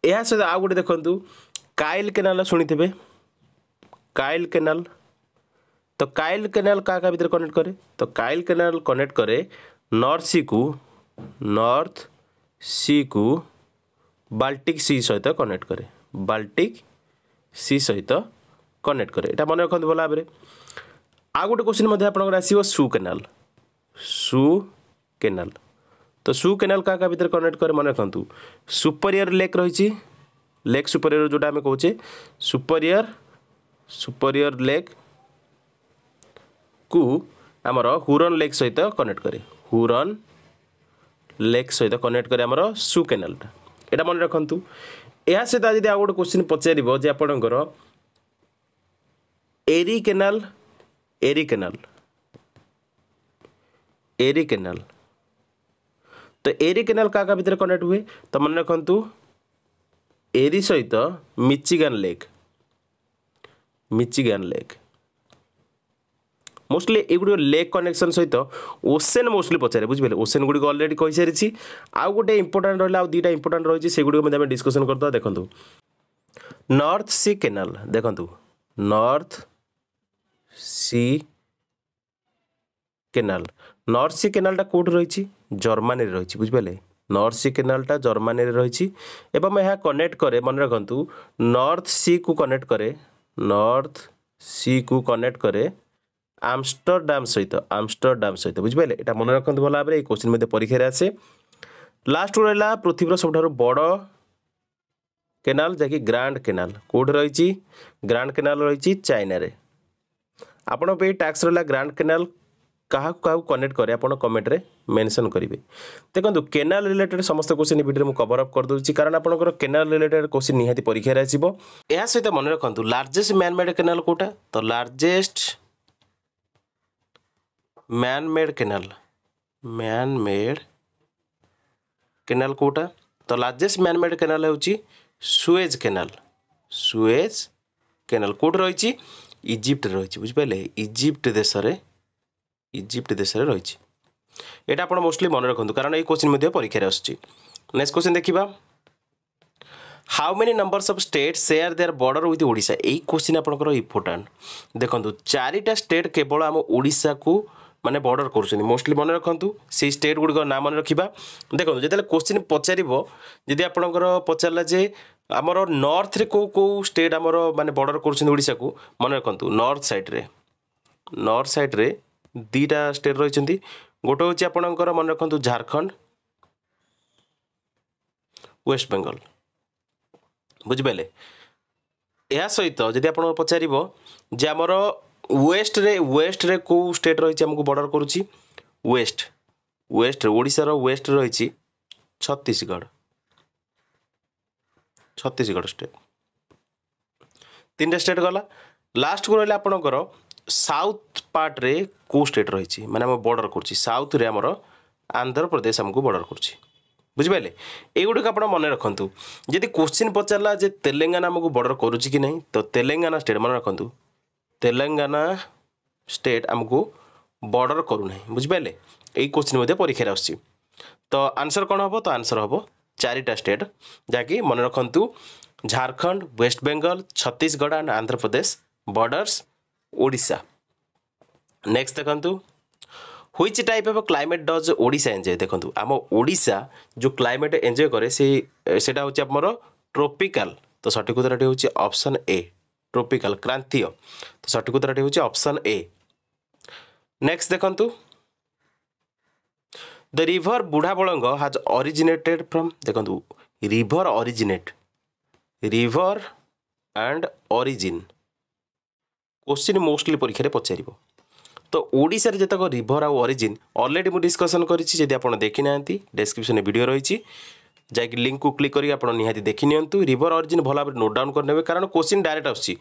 Speaker 1: ଏହା ସହିତ ଆଉ ଗୋଟେ ଦେଖନ୍ତୁ କାଇଲ୍ କେନାଲ୍ ଶୁଣିଥିବେ କାଇଲ୍ କେନାଲ୍ ତ କାଇଲ୍ କେନାଲ୍ କାହା କାହା ଭିତରେ କନେକ୍ଟ କରେ ତ କାଇଲ୍ କେନାଲ୍ କନେକ୍ଟ କରେ ନର୍ଥ ସିକୁ ନର୍ଥ ସିକୁ ବାଲ୍ଟିକ୍ ସି ସହିତ କନେକ୍ଟ କରେ ବାଲ୍ଟିକ୍ ସି ସହିତ କନେକ୍ଟ କରେ ଏଇଟା ମନେ ରଖନ୍ତୁ ଭଲ ଭାବରେ ଆଉ ଗୋଟେ କୋଶ୍ଚିନ୍ ମଧ୍ୟ ଆପଣଙ୍କର ଆସିବ ସୁ କେନାଲ୍ সু কেনাল তো সু কেনাল কাহা কাহা ভিতরে কনেক্ট করে মনে রাখতু সুপরিয়র লেক রয়েছে লেক সুপরিয়র যেটা আমি কৌছে সুপরিয়র সুপরিয়র লেক কু আমার হুরন লেক সহ কনেক্ট করে হুরন লেক সহ কনেক্ট করে আমার সু কেনালটা এটা মনে রাখতু ଏହା সহ ଯଦି ଆଉ ଗୋଟେ କୋଶ୍ଚିନ୍ ପଚାରିବ ଯେ ଆପଣଙ୍କର Erie canal Erie canal Erie canal তো ଏରି କେନାଲ କାହା କାହା ଭିତରେ କନେକ୍ଟ ହୁଏ ତ ମନେ ରଖନ୍ତୁ ଏରି ସହିତ Michigan lake Michigan lake mostly ଏଗୁଡ଼ିକ ଲେକ୍ କନେକ୍ସନ୍ ସହିତ ଓସେନ୍ ମୋଷ୍ଟଲି ପଚାରେ ବୁଝିପାରିଲେ ଓସେନ୍ ଗୁଡ଼ିକ ଅଲରେଡ଼ି କହିସାରିଛି ଆଉ ଗୋଟେ ଇମ୍ପୋର୍ଟାଣ୍ଟ ରହିଲା ଆଉ ଦୁଇଟା ଇମ୍ପୋର୍ଟାଣ୍ଟ ରହିଛି ସେଗୁଡ଼ିକ ମଧ୍ୟ ଆମେ ଡିସ୍କସନ୍ କରିଦେବା ଦେଖନ୍ତୁ ନର୍ଥ ସି କେନାଲ ଦେଖନ୍ତୁ north sea canal north sea কেনালটা কোটি রয়েছে জর্মানিরে রয়েছে বুঝিপারে নর্থ সি কেনালটা জর্মানিরে রয়েছে এবং এ কনেক্ট করে মনে রাখতু নর্থ সি কু কনেক্ট করে নর্থ সি কু কনেক্ট করে আমস্টরডাম সহিত আমস্টরডাম সহিত বুঝিপারে এটা মনে রাখতু ভালো ভাবে এই কোশ্চিন মধ্যে পরীক্ষায় আসে লাস্ট ଲାଷ୍ଟକୁ পৃথিবীর ପୃଥିବୀର বড় কেনাল যা কি গ্রাণ্ড কেনাল କେଉଁଠି রয়েছে গ্রাণ্ড কেনাল রয়েছে চাইনার আপনার ପାଇଁ ଟ୍ୟାକ୍ସ ରହିଲା গ্রাণ্ড কেনাল କାହାକୁ କାହାକୁ କନେକ୍ଟ କରେ ଆପଣ କମେଣ୍ଟରେ ମେନସନ୍ କରିବେ ଦେଖନ୍ତୁ କେନାଲ ରିଲେଟେଡ୍ ସମସ୍ତ କୋଶ୍ଚିନ୍ ଭିଡ଼ିଓରେ ମୁଁ କଭର ଅପ୍ କରିଦେଉଛି କାରଣ ଆପଣଙ୍କର କେନାଲ ରିଲେଟେଡ୍ କୋଶ୍ଚିନ୍ ନିହାତି ପରୀକ୍ଷାରେ ଆସିବ ଏହା ସହିତ ମନେ ରଖନ୍ତୁ ଲାର୍ଜେଷ୍ଟ ମ୍ୟାନମେଡ୍ କେନାଲ କେଉଁଟା ତ largest manmade canal manmade canal କେଉଁଟା ତ ଲାର୍ଜେଷ୍ଟ ମ୍ୟାନମେଡ୍ କେନାଲ ହେଉଛି ସୁଏଜ୍ କେନାଲ ସୁଏଜ୍ କେନାଲ କେଉଁଠି ରହିଛି ଇଜିପ୍ଟରେ ରହିଛି ବୁଝିପାରିଲେ ଇଜିପ୍ଟ ଦେଶରେ ଇଜିପ୍ଟ ଦେଶରେ ରହିଛି ଏଇଟା ଆପଣ ମୋଷ୍ଟଲି ମନେ ରଖନ୍ତୁ କାରଣ ଏଇ କ୍ୱେଶ୍ଚିନ୍ ମଧ୍ୟ ପରୀକ୍ଷାରେ ଆସୁଛି ନେକ୍ସଟ କ୍ୱେଶ୍ଚିନ୍ ଦେଖିବା how many numbers of state share their border with Odisha ଏଇ କ୍ୱେଶ୍ଚିନ୍ ଆପଣଙ୍କର ଇମ୍ପୋର୍ଟାଣ୍ଟ ଦେଖନ୍ତୁ ଚାରିଟା ଷ୍ଟେଟ୍ କେବଳ ଆମ ଓଡ଼ିଶାକୁ ମାନେ ବର୍ଡ଼ର କରୁଛନ୍ତି ମୋଷ୍ଟଲି ମନେ ରଖନ୍ତୁ ସେଇ ଷ୍ଟେଟ୍ ଗୁଡ଼ିକ ନାଁ ମନେ ରଖିବା ଦେଖନ୍ତୁ ଯେତେବେଳେ କ୍ୱେଶ୍ଚିନ୍ ପଚାରିବ ଯଦି ଆପଣଙ୍କର ପଚାରିଲା ଯେ ଆମର ନର୍ଥରେ କେଉଁ କେଉଁ ଷ୍ଟେଟ୍ ଆମର ମାନେ ବର୍ଡ଼ର କରୁଛନ୍ତି ଓଡ଼ିଶାକୁ ମନେ ରଖନ୍ତୁ ନର୍ଥ ସାଇଡ଼୍ରେ ନର୍ଥ ସାଇଡ଼୍ରେ ଦୁଇଟା ଷ୍ଟେଟ୍ ରହିଛନ୍ତି ଗୋଟେ ହେଉଛି ଆପଣଙ୍କର ମନେ ରଖନ୍ତୁ ଝାଡ଼ଖଣ୍ଡ ୱେଷ୍ଟ ବେଙ୍ଗଲ ବୁଝିପାରିଲେ ଏହା ସହିତ ଯଦି ଆପଣ ପଚାରିବ ଯେ ଆମର ୱେଷ୍ଟରେ ୱେଷ୍ଟରେ କେଉଁ ଷ୍ଟେଟ୍ ରହିଛି ଆମକୁ ବର୍ଡ଼ର କରୁଛି ୱେଷ୍ଟ ୱେଷ୍ଟରେ ଓଡ଼ିଶାର ୱେଷ୍ଟ ରହିଛି ଛତିଶଗଡ଼ ଛତିଶଗଡ଼ ଷ୍ଟେଟ୍ ତିନିଟା ଷ୍ଟେଟ୍ ଗଲା ଲାଷ୍ଟକୁ ରହିଲା ଆପଣଙ୍କର ସାଉଥ୍ ପାର୍ଟରେ କେଉଁ ଷ୍ଟେଟ୍ ରହିଛି ମାନେ ଆମ ବର୍ଡ଼ର କରୁଛି ସାଉଥ୍ରେ ଆମର ଆନ୍ଧ୍ରପ୍ରଦେଶ ଆମକୁ ବର୍ଡ଼ର କରୁଛି ବୁଝିପାରିଲେ ଏଇଗୁଡ଼ିକ ଆପଣ ମନେ ରଖନ୍ତୁ ଯଦି କୋଶ୍ଚିନ୍ ପଚାରିଲା ଯେ ତେଲେଙ୍ଗାନା ଆମକୁ ବର୍ଡ଼ର କରୁଛି କି ନାହିଁ ତ ତେଲେଙ୍ଗାନା ଷ୍ଟେଟ୍ ମନେ ରଖନ୍ତୁ ତେଲେଙ୍ଗାନା ଷ୍ଟେଟ୍ ଆମକୁ ବର୍ଡ଼ର କରୁନାହିଁ ବୁଝିପାରିଲେ ଏଇ କୋଶ୍ଚିନ୍ ମଧ୍ୟ ପରୀକ୍ଷାରେ ଆସୁଛି ତ ଆନ୍ସର କ'ଣ ହେବ ତ ଆନ୍ସର ହେବ ଚାରିଟା ଷ୍ଟେଟ୍ ଯାହାକି ମନେ ରଖନ୍ତୁ ଝାଡ଼ଖଣ୍ଡ ୱେଷ୍ଟବେଙ୍ଗଲ ଛତିଶଗଡ଼ ଆଣ୍ଡ ଆନ୍ଧ୍ରପ୍ରଦେଶ ବର୍ଡ଼ର୍ସ ওড়িশা নেক্সট দেখন্তু which type of climate dodge Odisha enjoy দেখুন আম ওড়িশা যে ক্লাইমেট এনজয় করে সেই সেটা হচ্ছে আমার ট্রোপিকাল তো সঠিক উত্তরটি হচ্ছে অপশন এ ট্রোপিকাল ক্রান্তীয় তো সঠিক উত্তরটি হচ্ছে অপশন এ নেক্সট দেখুন the river Budhabalanga has originated from देखु river originate river and origin question mostly ପରୀକ୍ଷାରେ ପଚାରିବ ତ ଓଡ଼ିଶାରେ ଯେତେକ ରିଭର୍ ଆଉ ଅରିଜିନ୍ ଅଲରେଡ଼ି ମୁଁ ଡିସ୍କସନ୍ କରିଛି ଯଦି ଆପଣ ଦେଖିନାହାନ୍ତି ଡେସ୍କ୍ରିପ୍ସନ୍ରେ ଭିଡ଼ିଓ ରହିଛି ଯାଇକି ଲିଙ୍କକୁ କ୍ଲିକ୍ କରିକି ଆପଣ ନିହାତି ଦେଖିନିଅନ୍ତୁ ରିଭର୍ ଅରିଜିନ୍ ଭଲ ଭାବରେ ନୋଟ୍ ଡାଉନ୍ କରିନେବେ କାରଣ କୋଶ୍ଚିନ୍ ଡାଇରେକ୍ଟ ଆସୁଛି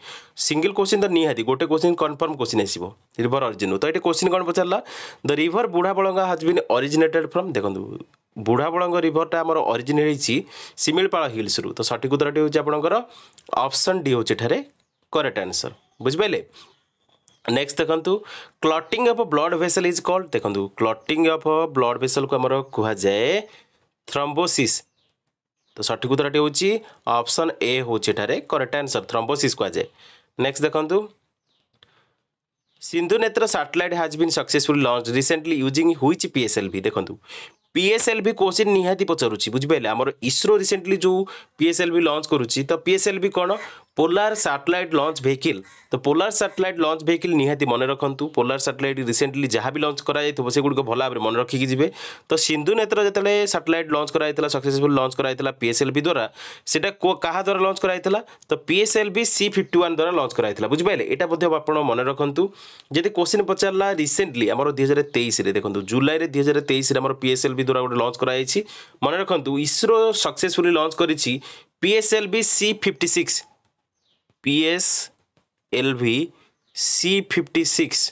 Speaker 1: ସିଙ୍ଗିଲ୍ କୋଶ୍ଚିନ୍ ତ ନିହାତି ଗୋଟେ କୋଶ୍ଚିନ୍ କନଫର୍ମ କୋଶ୍ଚିନ୍ ଆସିବ ରିଭର୍ ଅରିଜିନ୍ରୁ ତ ଏଇଠି କୋଶ୍ଚିନ୍ କ'ଣ ପଚାରିଲା the river Budhabalanga has been originated from ଦେଖନ୍ତୁ ବୁଢ଼ାବଳଙ୍ଗ ରିଭର୍ଟା ଆମର ଅରିଜିନ୍ ହେଇଛି ଶିମିଳିପାଳ ହିଲ୍ସରୁ ତ ସଠିକ୍ ଉତ୍ତରଟି ହେଉଛି ଆପଣଙ୍କର ଅପସନ୍ ଡି ହେଉଛି ଏଠାରେ କରେକ୍ଟ ଆନ୍ସର୍ बुझे नेक्स्ट देखु clotting of blood vessel is called देखो क्लटिंग अफ ब्लड भेसल को आम कहुए थ्रम्बोसि तो सठिक उत्तर हूँ ए होटे करेक्ट आंसर थ्रम्बोसी कहुए नेक्स्ट देखु Sindhu Netra satellite has been successful launch recently using which P S L V देखो पी भी क्वेश्चन निहाती पचारूँ बुझे आमर इसरो रिसेंटली जो पी एस एल लंच करुच्ची तो पी कौन পোলার স্যাটেলাইট লঞ্চ ভেহিকল তো পোলার স্যাটেলাইট লঞ্চ ভেহিকল নিহতি মনে রাখতু পোলার স্যাটেলাইট রিসেন্টলি যা বি লঞ্চ করা যাই সেগুলো ভাল ভাবে মনে রাখি যাবে তো সিন্ধু নেত্র যেত স্যাটেলাইট লঞ্চ করা হয়েছিল সকসেসফুল লঞ্চ করা হয়েছিল পিএসএলভি দ্বারা সেটা কাহা দ্বারা লঞ্চ করা হয়েছিল তো পিএসএলভি সি ফিফটি ওয়ান দ্বারা লঞ্চ করা হয়েছিল বুঝিপারে এটা মধ্যে আপনার মনে রাখতু যদি কোশ্চিন পচারা রিসেন্টলি আমার দুই হাজার তেইশে দেখুন জুলাই দুই হাজার তেইশে আমার পিএসএলভি দ্বারা গোটে লঞ্চ করা হয়েছে মনে রাখতু ইসরো সকসেসফুলি লঞ্চ করেছি PSLV C fifty six P S L V C fifty six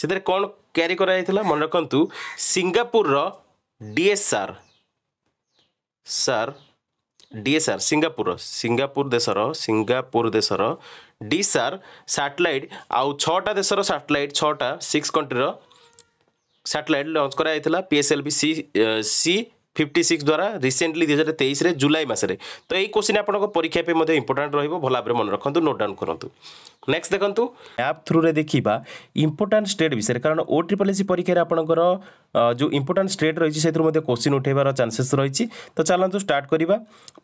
Speaker 1: ସେଥିରେ କ'ଣ କ୍ୟାରି କରାଯାଇଥିଲା ମନେ ରଖନ୍ତୁ ସିଙ୍ଗାପୁରର ଡିଏସ୍ଆର୍ ସାର୍ ଡିଏସ୍ଆର୍ ସିଙ୍ଗାପୁରର ସିଙ୍ଗାପୁର ଦେଶର ସିଙ୍ଗାପୁର ଦେଶର ଡିସ୍ଆର୍ ସାଟେଲାଇଟ୍ ଆଉ ଛଅଟା ଦେଶର ସାଟେଲାଇଟ୍ ଛଅଟା ସିକ୍ସ କଣ୍ଟ୍ରିର ସାଟେଲାଇଟ୍ ଲଞ୍ଚ କରାଯାଇଥିଲା PSL V C C fifty six ଦ୍ୱାରା ରିସେଣ୍ଟଲି ଦୁଇ ହଜାର ତେଇଶରେ ଜୁଲାଇ ମାସରେ ତ ଏଇ କୋଶ୍ଚିନ୍ ଆପଣଙ୍କ ପରୀକ୍ଷା ପାଇଁ ମଧ୍ୟ ଇମ୍ପୋର୍ଟାଣ୍ଟ ରହିବ ଭଲ ଭାବରେ ମନେ ରଖନ୍ତୁ ନୋଟ୍ ଡାଉନ୍ କରନ୍ତୁ ନେକ୍ସଟ ଦେଖନ୍ତୁ ଆପ୍ ଥ୍ରୁରେ ଦେଖିବା ଇମ୍ପୋର୍ଟାଣ୍ଟ ଷ୍ଟେଟ୍ ବିଷୟରେ କାରଣ ଓ ଟ୍ରିପଲ୍ ଏସ୍ ପରୀକ୍ଷାରେ ଆପଣଙ୍କର ଯେଉଁ ଇମ୍ପୋର୍ଟାଣ୍ଟ ଷ୍ଟେଟ୍ ରହିଛି ସେଥିରୁ ମଧ୍ୟ କୋଶ୍ଚିନ୍ ଉଠାଇବାର ଚାନ୍ସେସ୍ ରହିଛି ତ ଚାଲନ୍ତୁ ଷ୍ଟାର୍ଟ କରିବା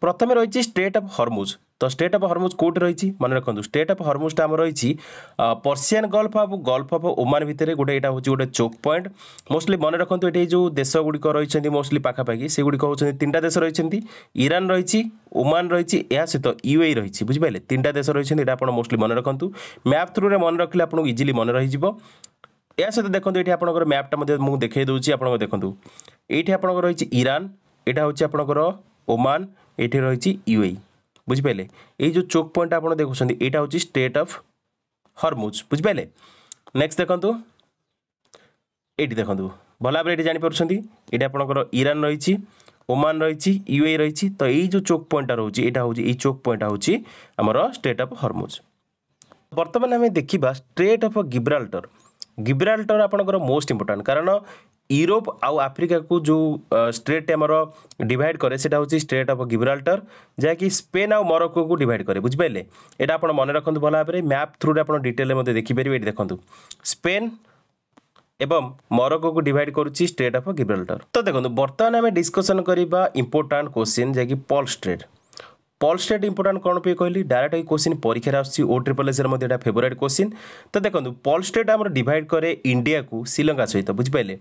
Speaker 1: ପ୍ରଥମେ ରହିଛି ଷ୍ଟେଟ୍ ଅଫ୍ ହର୍ମୁଜ୍ তো ষ্টেট অফ হরমুজ কোটি রয়েছে মনে রাখুন ষ্টেট অফ হরমুজটা আমার রয়েছে পর্সিয়ান গল্ফ আর গল্ফ অফ ওমান ভিতরে গোটে এটা হচ্ছে গোটে চোক পয়েন্ট মোস্টলি মনে রাখুন এটি যে দেশগুড়ি রয়েছে মোস্টলি পাখাপাখি সেগুড়ি হচ্ছে তিনটা দেশ রয়েছে ইরান রয়েছে ওমান রয়েছে ଏହା ସହିତ ୟୁଏ ରହିଛି ବୁଝିପାରିଲେ ତିନିଟା ଦେଶ ରହିଛନ୍ତି ଏଇଟା ଆପଣ ମୋଷ୍ଟଲି ମନେ ରଖନ୍ତୁ ମ୍ୟାପ୍ ଥ୍ରୁରେ ମନେ ରଖିଲେ ଆପଣଙ୍କୁ ଇଜିଲି ମନେ ରହିଯିବ ଏହା ସହିତ ଦେଖନ୍ତୁ ଏଠି ଆପଣଙ୍କର ମ୍ୟାପ୍ଟା ମଧ୍ୟ ମୁଁ ଦେଖାଇ ଦେଉଛି ଆପଣଙ୍କ ଦେଖନ୍ତୁ ଏଇଠି ଆପଣଙ୍କର ରହିଛି ଇରାନ ଏଇଟା ହେଉଛି ଆପଣଙ୍କର ଓମାନ ଏଠି ରହିଛି ୟୁଏ বুঝিপারে এই যে চোক পয়েন্ট আপনার দেখুম এইটা হচ্ছে স্টেট অফ হরমুজ বুঝিপারে নেক্সট দেখুন এইটি দেখুন ভাল ভাবে এটি জাঁপারুচ্ছেন এটা আপনার ইরান রয়েছে ওমান রয়েছে ইউএ রয়েছে তো এই যে চোক পয়েন্টটা রয়েছে এটা হচ্ছে এই চোক পয়েন্টটা হচ্ছে আমার স্টেট অফ হরমুজ বর্তমানে আমি দেখিবা স্ট্রেট অফ গিব্রাল্টর গিব্রাল্টর আপনার মোস্ট ইম্পর্টাট কারণ ୟୁରୋପ ଆଉ ଆଫ୍ରିକାକୁ ଯେଉଁ ଷ୍ଟ୍ରେଟ୍ଟି ଆମର ଡିଭାଇଡ଼ କରେ ସେଇଟା ହେଉଛି ଷ୍ଟ୍ରେଟ୍ ଅଫ୍ ଗିବ୍ରାଲ୍ଟର ଯାହାକି ସ୍ପେନ୍ ଆଉ ମରକୋକୁ ଡିଭାଇଡ଼ କରେ ବୁଝିପାରିଲେ ଏଇଟା ଆପଣ ମନେ ରଖନ୍ତୁ ଭଲ ଭାବରେ ମ୍ୟାପ୍ ଥ୍ରୁରେ ଆପଣ ଡିଟେଲରେ ମଧ୍ୟ ଦେଖିପାରିବେ ଏଠି ଦେଖନ୍ତୁ ସ୍ପେନ୍ ଏବଂ ମରକୋକୁ ଡିଭାଇଡ଼ କରୁଛି ଷ୍ଟ୍ରେଟ୍ ଅଫ୍ ଗିବ୍ରାଲ୍ଟର ତ ଦେଖନ୍ତୁ ବର୍ତ୍ତମାନ ଆମେ ଡିସ୍କସନ୍ କରିବା ଇମ୍ପୋର୍ଟାଣ୍ଟ କୋଶ୍ଚିନ୍ ଯାହାକି Palk strait Palk state important କ'ଣ ପାଇଁ କହିଲି ଡାଇରେକ୍ଟ ଏଇ କୋଶ୍ଚିନ୍ ପରୀକ୍ଷାରେ ଆସୁଛି ଓ ଟ୍ରିପଲ୍ ଏସ୍ର ମଧ୍ୟ ଏଇଟା ଫେଭରାଇଟ୍ କୋଶ୍ଚିନ୍ ତ ଦେଖନ୍ତୁ ପଲ୍ ଷ୍ଟେଟ୍ ଆମର ଡିଭାଇଡ଼ କରେ ଇଣ୍ଡିଆକୁ ଶ୍ରୀଲଙ୍କା ସହିତ ବୁଝିପାରିଲେ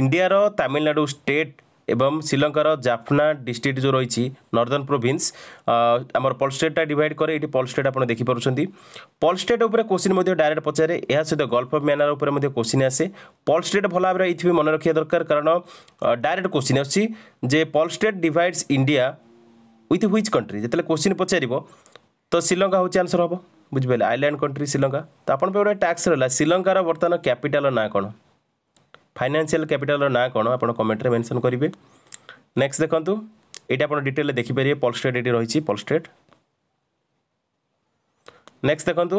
Speaker 1: ଇଣ୍ଡିଆର ତାମିଲନାଡ଼ୁ ଷ୍ଟେଟ୍ ଏବଂ ଶ୍ରୀଲଙ୍କାର ଜାଫନା ଡିଷ୍ଟ୍ରିକ୍ଟ ଯେଉଁ ରହିଛି ନର୍ଦର୍ନ ପ୍ରୋଭିନ୍ସ ଆମର ପଲ୍ ଷ୍ଟେଟ୍ଟା ଡିଭାଇଡ଼ କରେ ଏଠି ପଲ୍ ଷ୍ଟେଟ୍ ଆପଣ ଦେଖିପାରୁଛନ୍ତି ପଲ୍ ଷ୍ଟେଟ୍ ଉପରେ କୋଶ୍ଚିନ୍ ମଧ୍ୟ ଡାଇରେକ୍ଟ ପଚାରେ ଏହା ସହିତ ଗଲ୍ଫ ଅଫ୍ ମ୍ୟାନାର ଉପରେ ମଧ୍ୟ କୋଶ୍ଚିନ୍ ଆସେ ପଲ୍ ଷ୍ଟେଟ୍ ଭଲ ଭାବରେ ଏଇଥିପାଇଁ ମନେ ରଖିବା ଦରକାର କାରଣ ଡାଇରେକ୍ଟ କୋଶ୍ଚିନ୍ ଆସୁଛି ଯେ Palk state divides India with which country ଯେତେବେଳେ କୋଶ୍ଚିନ୍ ପଚାରିବ ତ ଶ୍ରୀଲଙ୍କା ହେଉଛି ଆନ୍ସର୍ ହେବ ବୁଝିପାରିଲେ ଆଇଲ୍ୟାଣ୍ଡ କଣ୍ଟ୍ରି ଶ୍ରୀଲଙ୍କା ତ ଆପଣଙ୍କ ପାଇଁ ଗୋଟେ ଟ୍ୟାକ୍ସ ରହିଲା ଶ୍ରୀଲଙ୍କାର ବର୍ତ୍ତମାନ କ୍ୟାପିଟାଲ୍ର ନାଁ କ'ଣ ଫାଇନାନ୍ସିଆଲ୍ କ୍ୟାପିଟାଲ୍ର ନାଁ କ'ଣ ଆପଣ କମେଣ୍ଟରେ ମେନ୍ସନ୍ କରିବେ ନେକ୍ସଟ୍ ଦେଖନ୍ତୁ ଏଇଟା ଆପଣ ଡିଟେଲ୍ରେ ଦେଖିପାରିବେ ପଲ୍ ଷ୍ଟେଟ୍ ଏଠି ରହିଛି ପଲ୍ ଷ୍ଟେଟ୍ ନେକ୍ସଟ ଦେଖନ୍ତୁ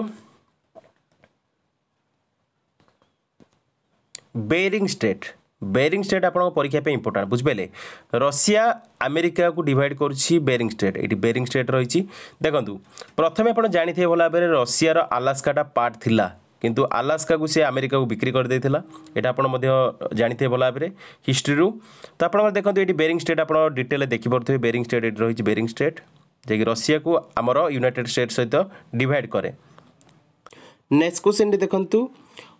Speaker 1: ବେରିଂ ଷ୍ଟେଟ୍ ବେରିଂ ଷ୍ଟେଟ୍ ଆପଣଙ୍କ ପରୀକ୍ଷା ପାଇଁ ଇମ୍ପୋର୍ଟାଣ୍ଟ ବୁଝିପାରିଲେ ରଷିଆ ଆମେରିକାକୁ ଡିଭାଇଡ଼ କରୁଛି ବେରିଂ ଷ୍ଟେଟ୍ ଏଠି ବେରିଂ ଷ୍ଟେଟ୍ ରହିଛି ଦେଖନ୍ତୁ ପ୍ରଥମେ ଆପଣ ଜାଣିଥିବେ ଭଲ ଭାବରେ ରଷିଆର ଆଲାସ୍କାଟା ପାର୍ଟ ଥିଲା କିନ୍ତୁ ଆଲାସ୍କାକୁ ସେ ଆମେରିକାକୁ ବିକ୍ରି କରିଦେଇଥିଲା ଏଇଟା ଆପଣ ମଧ୍ୟ ଜାଣିଥିବେ ଭଲ ଭାବରେ ହିଷ୍ଟ୍ରିରୁ ତ ଆପଣଙ୍କର ଦେଖନ୍ତୁ ଏଠି ବେରିଂ ଷ୍ଟେଟ୍ ଆପଣ ଡିଟେଲରେ ଦେଖିପାରୁଥିବେ ବେରିଂ ଷ୍ଟେଟ୍ ଏଠି ରହିଛି ବେରିଂ ଷ୍ଟେଟ୍ ଯାହାକି ରଷିଆକୁ ଆମର ୟୁନାଇଟେଡ଼ ଷ୍ଟେଟ୍ ସହିତ ଡିଭାଇଡ଼ କରେ ନେକ୍ସଟ କ୍ୱେଶ୍ଚିନ୍ଟି ଦେଖନ୍ତୁ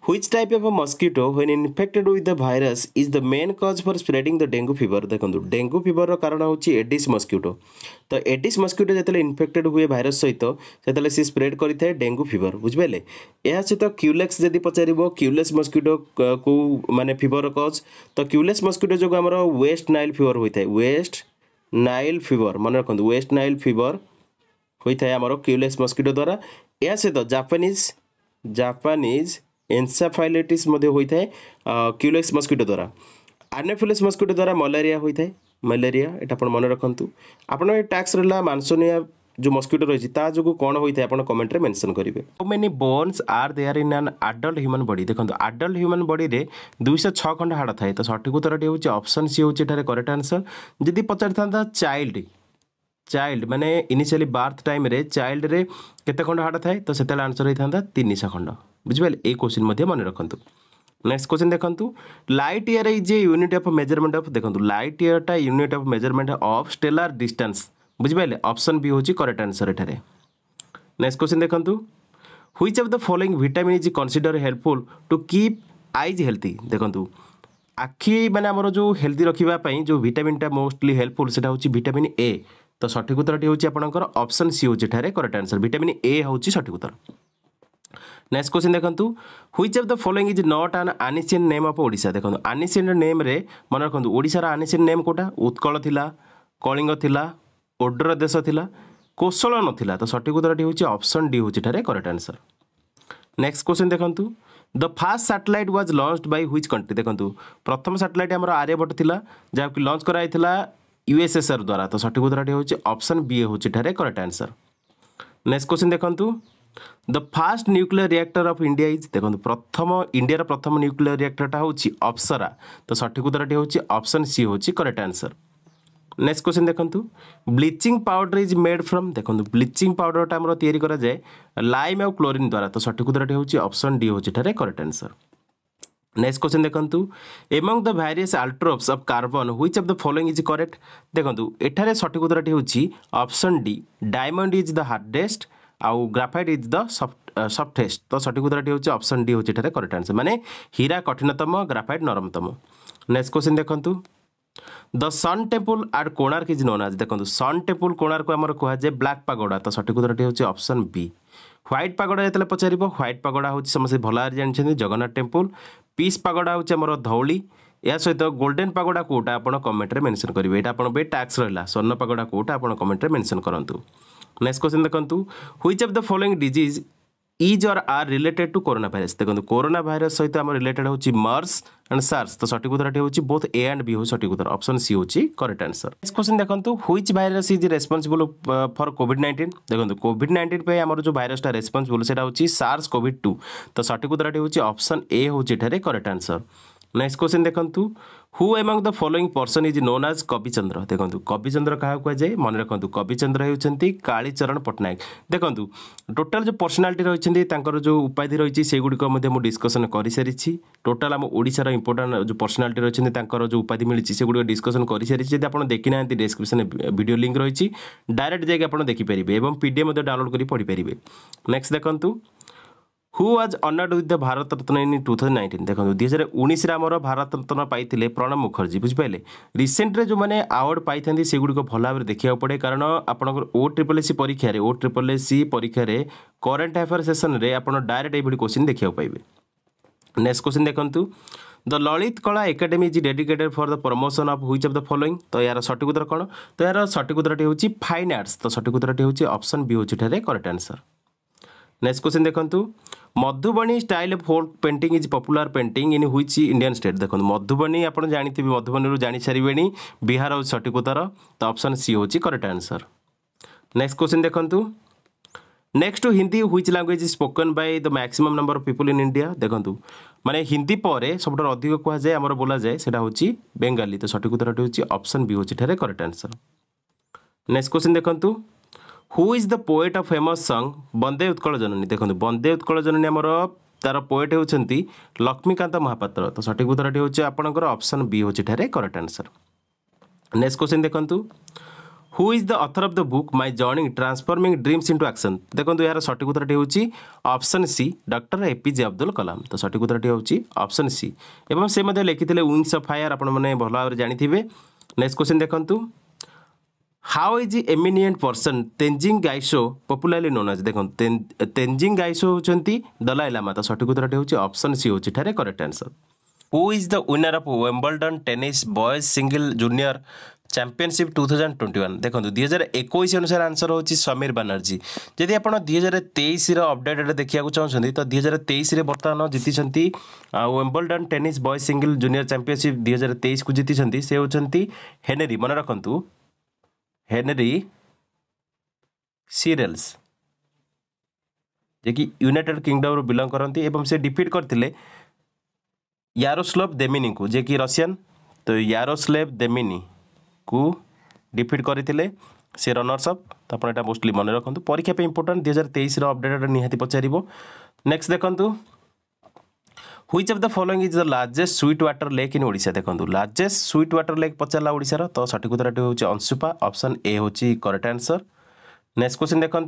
Speaker 1: which type of a mosquito when infected with the virus is the main cause for spreading the dengue fever ଦେଖନ୍ତୁ ଡେଙ୍ଗୁ ଫିଭରର କାରଣ ହେଉଛି ଏଡିସ୍ ମସ୍କିଟୋ ତ ଏଡିସ୍ ମସ୍କିଟୋ ଯେତେବେଳେ ଇନଫେକ୍ଟେଡ୍ ହୁଏ ଭାଇରସ୍ ସହିତ ସେତେବେଳେ ସେ ସ୍ପ୍ରେଡ୍ କରିଥାଏ ଡେଙ୍ଗୁ ଫିଭର ବୁଝିପାରିଲେ ଏହା ସହିତ କ୍ୟୁଲେକ୍ସ ଯଦି ପଚାରିବ କ୍ୟୁଲେସ୍ ମସ୍କିଟୋ କେଉଁ ମାନେ ଫିଭର କଜ୍ ତ କ୍ୟୁଲେସ୍ ମସ୍କିଟୋ ଯୋଗୁଁ ଆମର ୱେଷ୍ଟ ନାଇଲ୍ ଫିଭର ହୋଇଥାଏ ୱେଷ୍ଟ ନାଇଲ୍ ଫିଭର ମନେ ରଖନ୍ତୁ ୱେଷ୍ଟ ନାଇଲ୍ ଫିଭର ହୋଇଥାଏ ଆମର କ୍ୟୁଲେସ୍ ମସ୍କିଟୋ ଦ୍ୱାରା ଏହା ସହିତ ଜାପାନିଜ୍ ଜାପାନିଜ୍ ଏନ୍ସାଫାଇଲାଇଟିସ୍ ମଧ୍ୟ ହୋଇଥାଏ କ୍ୟୁଲେକ୍ସ ମସ୍କିଟୋ ଦ୍ୱାରା ଆନେଫିଲସ୍ ମସ୍କିଟୋ ଦ୍ୱାରା ମ୍ୟାଲେରିଆ ହୋଇଥାଏ ମ୍ୟାଲେରିଆ ଏଇଟା ଆପଣ ମନେ ରଖନ୍ତୁ ଆପଣଙ୍କ ଟ୍ୟାକ୍ସ ରହିଲା ମାଂସନିଆ ଯେଉଁ ମସ୍କିଟୋ ରହିଛି ତା ଯୋଗୁଁ କ'ଣ ହୋଇଥାଏ ଆପଣ କମେଣ୍ଟରେ ମେନସନ୍ କରିବେ how many bones are there in an adult human body ଦେଖନ୍ତୁ ଆଡଲ୍ଟ ହ୍ୟୁମାନ୍ ବଡିରେ ଦୁଇଶହ ଛଅ ଖଣ୍ଡ ହାଡ଼ ଥାଏ ତ ସଠିକ ଉତ୍ତରଟି ହେଉଛି ଅପସନ୍ ସି ହେଉଛି ଏଠାରେ କରେକ୍ଟ ଆନ୍ସର ଯଦି ପଚାରିଥାନ୍ତା ଚାଇଲ୍ଡ ଚାଇଲ୍ଡ ମାନେ ଇନିସିଆଲି ବାର୍ଥ ଟାଇମ୍ରେ ଚାଇଲ୍ଡରେ କେତେ ଖଣ୍ଡ ହାଡ଼ ଥାଏ ତ ସେତେବେଳେ ଆନ୍ସର ହେଇଥାନ୍ତା ତିନିଶହ ଖଣ୍ଡ ବୁଝିପାରିଲେ ଏଇ କୋଶ୍ଚିନ୍ ମଧ୍ୟ ମନେ ରଖନ୍ତୁ ନେକ୍ସଟ କୋଶ୍ଚିନ୍ ଦେଖନ୍ତୁ light year is a unit of measurement of ଦେଖନ୍ତୁ ଲାଇଟ୍ ଇୟରଟା unit of measurement of stellar distance ବୁଝିପାରିଲେ ଅପସନ୍ ବି ହେଉଛି କରେକ୍ଟ ଆନ୍ସର ଏଠାରେ ନେକ୍ସଟ କୋଶ୍ଚିନ୍ ଦେଖନ୍ତୁ which of the following vitamin is consider helpful to keep eyes healthy ଦେଖନ୍ତୁ ଆଖି ମାନେ ଆମର ଯେଉଁ ହେଲ୍ଦି ରଖିବା ପାଇଁ ଯେଉଁ ଭିଟାମିନ୍ଟା ମୋଷ୍ଟଲି ହେଲ୍ପଫୁଲ୍ ସେଇଟା ହେଉଛି ଭିଟାମିନ୍ ଏ ତ ସଠିକ ଉତ୍ତରଟି ହେଉଛି ଆପଣଙ୍କର ଅପସନ୍ ସି ହେଉଛି ଏଠାରେ କରେକ୍ଟ ଆନ୍ସର ଭିଟାମିନ୍ ଏ ହେଉଛି ସଠିକ ଉତ୍ତର ନେକ୍ସଟ କ୍ୱେଶ୍ଚିନ୍ ଦେଖନ୍ତୁ which of the following is not an ancient name of Odisha ଦେଖନ୍ତୁ ଆନିସିଏନ୍ ନେମ୍ରେ ମନେ ରଖନ୍ତୁ ଓଡ଼ିଶାର ଆନିସିଏନ୍ ନେମ୍ କେଉଁଟା ଉତ୍କଳ ଥିଲା କଳିଙ୍ଗ ଥିଲା ଓଡ୍ର ଦେଶ ଥିଲା କୋଶଳ ନଥିଲା ତ ସଠିକ୍ ଉତ୍ତରଟି ହେଉଛି ଅପସନ୍ ଡି ହେଉଛି ଏଠାରେ କରେକ୍ଟ ଆନ୍ସର୍ ନେକ୍ସଟ କ୍ୱେଶ୍ଚିନ୍ ଦେଖନ୍ତୁ the first satellite was launch by which country ଦେଖନ୍ତୁ ପ୍ରଥମ ସାଟେଲାଇଟ୍ ଆମର ଆର୍ଯ୍ୟଭଟ୍ଟ ଥିଲା ଯାହାକୁ ଲଞ୍ଚ କରାଯାଇଥିଲା ୟୁଏସ୍ଏସ୍ଆର୍ ଦ୍ୱାରା ତ ସଠିକ୍ ଉତ୍ତରଟି ହେଉଛି ଅପସନ୍ ବି ହେଉଛି ଏଠାରେ କରେକ୍ଟ ଆନ୍ସର୍ ନେକ୍ସଟ କ୍ୱେଶ୍ଚିନ୍ ଦେଖନ୍ତୁ the first nuclear reactor of India is ଦେଖନ୍ତୁ ପ୍ରଥମ ଇଣ୍ଡିଆର ପ୍ରଥମ ନ୍ୟୁକ୍ଲିଅର ରିଆକ୍ଟରଟା ହେଉଛି ଅପ୍ସରା ତ ସଠିକ୍ ଉତ୍ତରଟି ହେଉଛି ଅପ୍ସନ୍ ସି ହେଉଛି କରେକ୍ଟ ଆନ୍ସର ନେକ୍ସଟ କ୍ୱେଶ୍ଚନ୍ ଦେଖନ୍ତୁ bleaching powder is made from ଦେଖନ୍ତୁ ବ୍ଲିଚିଂ ପାଉଡ଼ରଟା ଆମର ତିଆରି କରାଯାଏ ଲାଇମ୍ ଆଉ କ୍ଲୋରିନ୍ ଦ୍ୱାରା ତ ସଠିକ୍ ଉତ୍ତରଟି ହେଉଛି ଅପ୍ସନ୍ ଡି ହେଉଛି ଏଠାରେ କରେକ୍ଟ ଆନ୍ସର ନେକ୍ସଟ କ୍ୱେଶ୍ଚନ୍ ଦେଖନ୍ତୁ among the various allotropes of carbon which of the following is correct ଦେଖନ୍ତୁ ଏଠାରେ ସଠିକ୍ ଉତ୍ତରଟି ହେଉଛି option D diamond is the hardest ଆଉ ଗ୍ରାଫାଇଟ୍ ଇଜ୍ ଦ ସଫ୍ଟେଷ୍ଟ ତ ସଠିକ୍ ଉତ୍ତରଟି ହେଉଛି ଅପସନ୍ ଡି ହେଉଛି ଏଠାରେ କରେକ୍ଟ ଆନ୍ସର୍ ମାନେ ହୀରା କଠିନତମ ଗ୍ରାଫାଇଟ୍ ନରମତମ ନେକ୍ସଟ କ୍ୱେଶ୍ଚିନ୍ ଦେଖନ୍ତୁ the sun temple at Konark is known ଆଜି ଦେଖନ୍ତୁ ସନ୍ ଟେମ୍ପୁଲ୍ କୋଣାର୍କୁ ଆମର କୁହାଯାଏ ବ୍ଲାକ୍ ପାଗୋଡ଼ା ତ ସଠିକ୍ ଉତ୍ତରଟି ହେଉଛି ଅପସନ୍ ବି ହ୍ୱାଇଟ୍ ପାଗୋଡ଼ା ଯେତେବେଳେ ପଚାରିବ ହ୍ୱାଇଟ୍ ପାଗୋଡ଼ା ହେଉଛି ସମସ୍ତେ ଭଲ ଭାବରେ ଜାଣିଛନ୍ତି ଜଗନ୍ନାଥ ଟେମ୍ପୁଲ୍ ପିସ୍ ପାଗୋଡ଼ା ହେଉଛି ଆମର ଧଉଳି ଏହା ସହିତ ଗୋଲ୍ଡେନ୍ ପାଗୋଡ଼ା କେଉଁଟା ଆପଣ କମେଣ୍ଟରେ ମେନସନ୍ କରିବେ ଏଇଟା ଆପଣଙ୍କ ପାଇଁ ଟାକ୍ସ ରହିଲା ସ୍ୱର୍ଣ୍ଣ ପାଗୋଡ଼ା କେଉଁଟା ଆପଣ କମେଣ୍ଟରେ ମେନସନ୍ କରନ୍ତୁ নেক্সট কোশ্চিন দেখন্তু which of the following disease is or are related to corona virus ଦେଖନ୍ତୁ କରୋନା ଭାଇରସ୍ ସହିତ ଆମର ରିଲେଟେଡ୍ ହେଉଛି ମର୍ସ ଆଣ୍ଡ ସାର୍ସ ତ ସଠିକ ଉତ୍ତରଟି ହେଉଛି ବୋଥ ଏ ଆଣ୍ଡ ବି ହେଉଛି ସଠିକ ଉତ୍ତର ଅପସନ୍ ସି ହେଉଛି କରେକ୍ଟ ଆନ୍ସର ନେକ୍ସଟ କ୍ୱେଶ୍ଚନ୍ ଦେଖନ୍ତୁ which virus is responsible for COVID nineteen ଦେଖନ୍ତୁ କୋଭିଡ୍ ନାଇଣ୍ଟିନ୍ ପାଇଁ ଆମର ଯେଉଁ ଭାଇରସ୍ଟା ରେସ୍ପନ୍ସିବୁଲ୍ ସେଇଟା ହେଉଛି ସାର୍ସ କୋଭିଡ୍ ଟୁ ତ ସଠିକ ଉତ୍ତରଟି ହେଉଛି ଅପସନ୍ ଏ ହେଉଛି ଏଠାରେ କରେକ୍ଟ ଆନ୍ସର ନେକ୍ସଟ କ୍ୱେଶ୍ଚିନ୍ ଦେଖନ୍ତୁ who among the following person is known as Kabichandra ଦେଖନ୍ତୁ କବିଚନ୍ଦ୍ର କାହାକୁ କୁହାଯାଏ ମନେ ରଖନ୍ତୁ କବିଚନ୍ଦ୍ର ହେଉଛନ୍ତି କାଳିଚରଣ ପଟ୍ଟନାୟକ ଦେଖନ୍ତୁ ଟୋଟାଲ ଯେଉଁ ପର୍ସନାଲିଟି ରହିଛନ୍ତି ତାଙ୍କର ଯେଉଁ ଉପାଧି ରହିଛି ସେଗୁଡ଼ିକ ମଧ୍ୟ ମୁଁ ଡିସ୍କସନ୍ କରିସାରିଛି ଟୋଟାଲ ଆମ ଓଡ଼ିଶାର ଇମ୍ପୋର୍ଟାଣ୍ଟ ଯେଉଁ ପର୍ସନାଲିଟି ରହିଛନ୍ତି ତାଙ୍କର ଯେଉଁ ଉପାଧି ମିଳିଛି ସେଗୁଡ଼ିକ ଡିସ୍କସନ୍ କରିସାରିଛି ଯଦି ଆପଣ ଦେଖିନାହାନ୍ତି ଡେସ୍କ୍ରିପ୍ସନ୍ ଭିଡ଼ିଓ ଲିଙ୍କ୍ ରହିଛି ଡାଇରେକ୍ଟ ଯାଇକି ଆପଣ ଦେଖିପାରିବେ ଏବଂ ପି ଡି ଏଫ୍ ମଧ୍ୟ ଡାଉନଲୋଡ଼ କରି ପଢ଼ିପାରିବେ ନେକ୍ସଟ ଦେଖନ୍ତୁ who was honoured with the Bharat Ratna in two thousand nineteen দেখুন দুই হাজার উনিশে আমার ভারত রত্ন পাই প্রণব মুখার্জী বুঝিপারে রিসেন্টরে যে আওয়ার্ড পাই সেগুড়ি ভাল ভাবে দেখা পড়ে কারণ আপনার ও ট্রিপল এসি পরীক্ষার ও ট্রিপল এসি পরীক্ষার করেন্ট আফেয়ার সেসনরে আপনার ডাইরেক্ট এইভাবে কোশ্চিন দেখা পাইবে নেক্সট কোশ্চিন দেখুন the Lalit Kala academy is dedicated for the promotion of which of the following तो यार सठिक उत्तर कौन तो यार सठिक उत्तर हूँ फाइन आर्ट्स तो सठिक उत्तर हूँ अप्सन बी हूँ करेक्ट आंसर नेक्स्ट क्वेश्चन देखूँ Madhubani style folk painting is popular painting in which Indian state দেখুন মধুবনী আপনার জাঁথিবে মধুবনী জাঁপারে বিহার হচ্ছে সঠিক উত্তর তো অপশন সি হচ্ছে করেক্ট আনসর নেক্সট কোশ্চিন দেখুন next Hindi which language is spoken by the maximum number of people in India দেখুন মানে হিন্দি পরে সবুঠার অধিক কুহযায় আমার বলা যায় সেটা হচ্ছে বেঙ্গালি তো সঠিক উত্তরটি হচ্ছে অপশন বি হচ্ছে এখানে করেক্ট আনসর নেক্সট কোশ্চিন দেখুন who is the poet of famous song Bande Utkala Janani ଦେଖନ୍ତୁ ବନ୍ଦେ ଉତ୍କଳ ଜନନୀ ଆମର ତାର ପୋଏଟ୍ ହେଉଛନ୍ତି ଲକ୍ଷ୍ମୀକାନ୍ତ ମହାପାତ୍ର ତ ସଠିକ୍ ଉତ୍ତରଟି ହେଉଛି ଆପଣଙ୍କର ଅପସନ୍ ବି ହେଉଛି ଠାରେ କରେକ୍ଟ ଆନ୍ସର୍ ନେକ୍ସଟ କ୍ୱେଶ୍ଚିନ୍ ଦେଖନ୍ତୁ who is the author of the book my journey transforming dreams into action দেখুন এর সঠিক উত্তরটি হচ্ছে option C doctor APJ Abdul Kalam তো সঠিক উত্তরটি হচ্ছে অপশন সি এবং সে লিখি উইংস অফ ফায়ার আপনার ভালো ভাবে জাঁথিবে নেক্সট কোশ্চিন দেখুন how is a eminent person Tenzing गाइसो पपुलर्ली नोन आज तेंजिंग गाइसो हुन्छ दलाई लामा त सठिकटि अप्सन होची ऑप्शन सी होची हुज करेक्ट ओिनर who is tennis winner of junior tennis boys single junior वान् 2021 हजार 2021 अनुसार आन्सर होची समीर बानर्जी यदि आपण 2023 हजार तेइस देखिया अपडेट देखेको त दुई हजार तेइस बर्तन जिति आउँबलडन टेनिस बइज सिङ्ल जुनियर चम्पियनसिप दुई हजार से जिति सेनरी मन रक हेनरी ସିରେଲ୍ସ ଯିଏକି ୟୁନାଇଟେଡ଼୍ କିଙ୍ଗଡ଼ମ୍ରୁ ବିଲଙ୍ଗ କରନ୍ତି ଏବଂ ସେ ଡିଫିଟ୍ କରିଥିଲେ ୟାରୋସ୍ଲେଭ୍ ଦେମିନିଙ୍କୁ ଯିଏକି ରଷିଆନ୍ ତ ୟାରୋସ୍ଲେଭ୍ ଦେମିନିକୁ ଡିଫିଟ୍ କରିଥିଲେ ସେ ରନର୍ସ ଅପ୍ ତ ଆପଣ ଏଇଟା ମୋଷ୍ଟଲି ମନେ ରଖନ୍ତୁ ପରୀକ୍ଷା ପାଇଁ ଇମ୍ପୋର୍ଟାଣ୍ଟ ଦୁଇ ହଜାର ତେଇଶର ଅପଡ଼େଟ୍ ନିହାତି ପଚାରିବ ନେକ୍ସଟ ଦେଖନ୍ତୁ which of the following is the largest sweet water lake in Odisha দেখুন লার্জেস্ট সুইট ওয়াটর লেক পচারা ওড়িশার তো সঠিক উত্তরটি হচ্ছে অংশুপা অপশন এ হচ্ছে করেক্ট আনসর নেক্সট কোশ্চিন দেখুন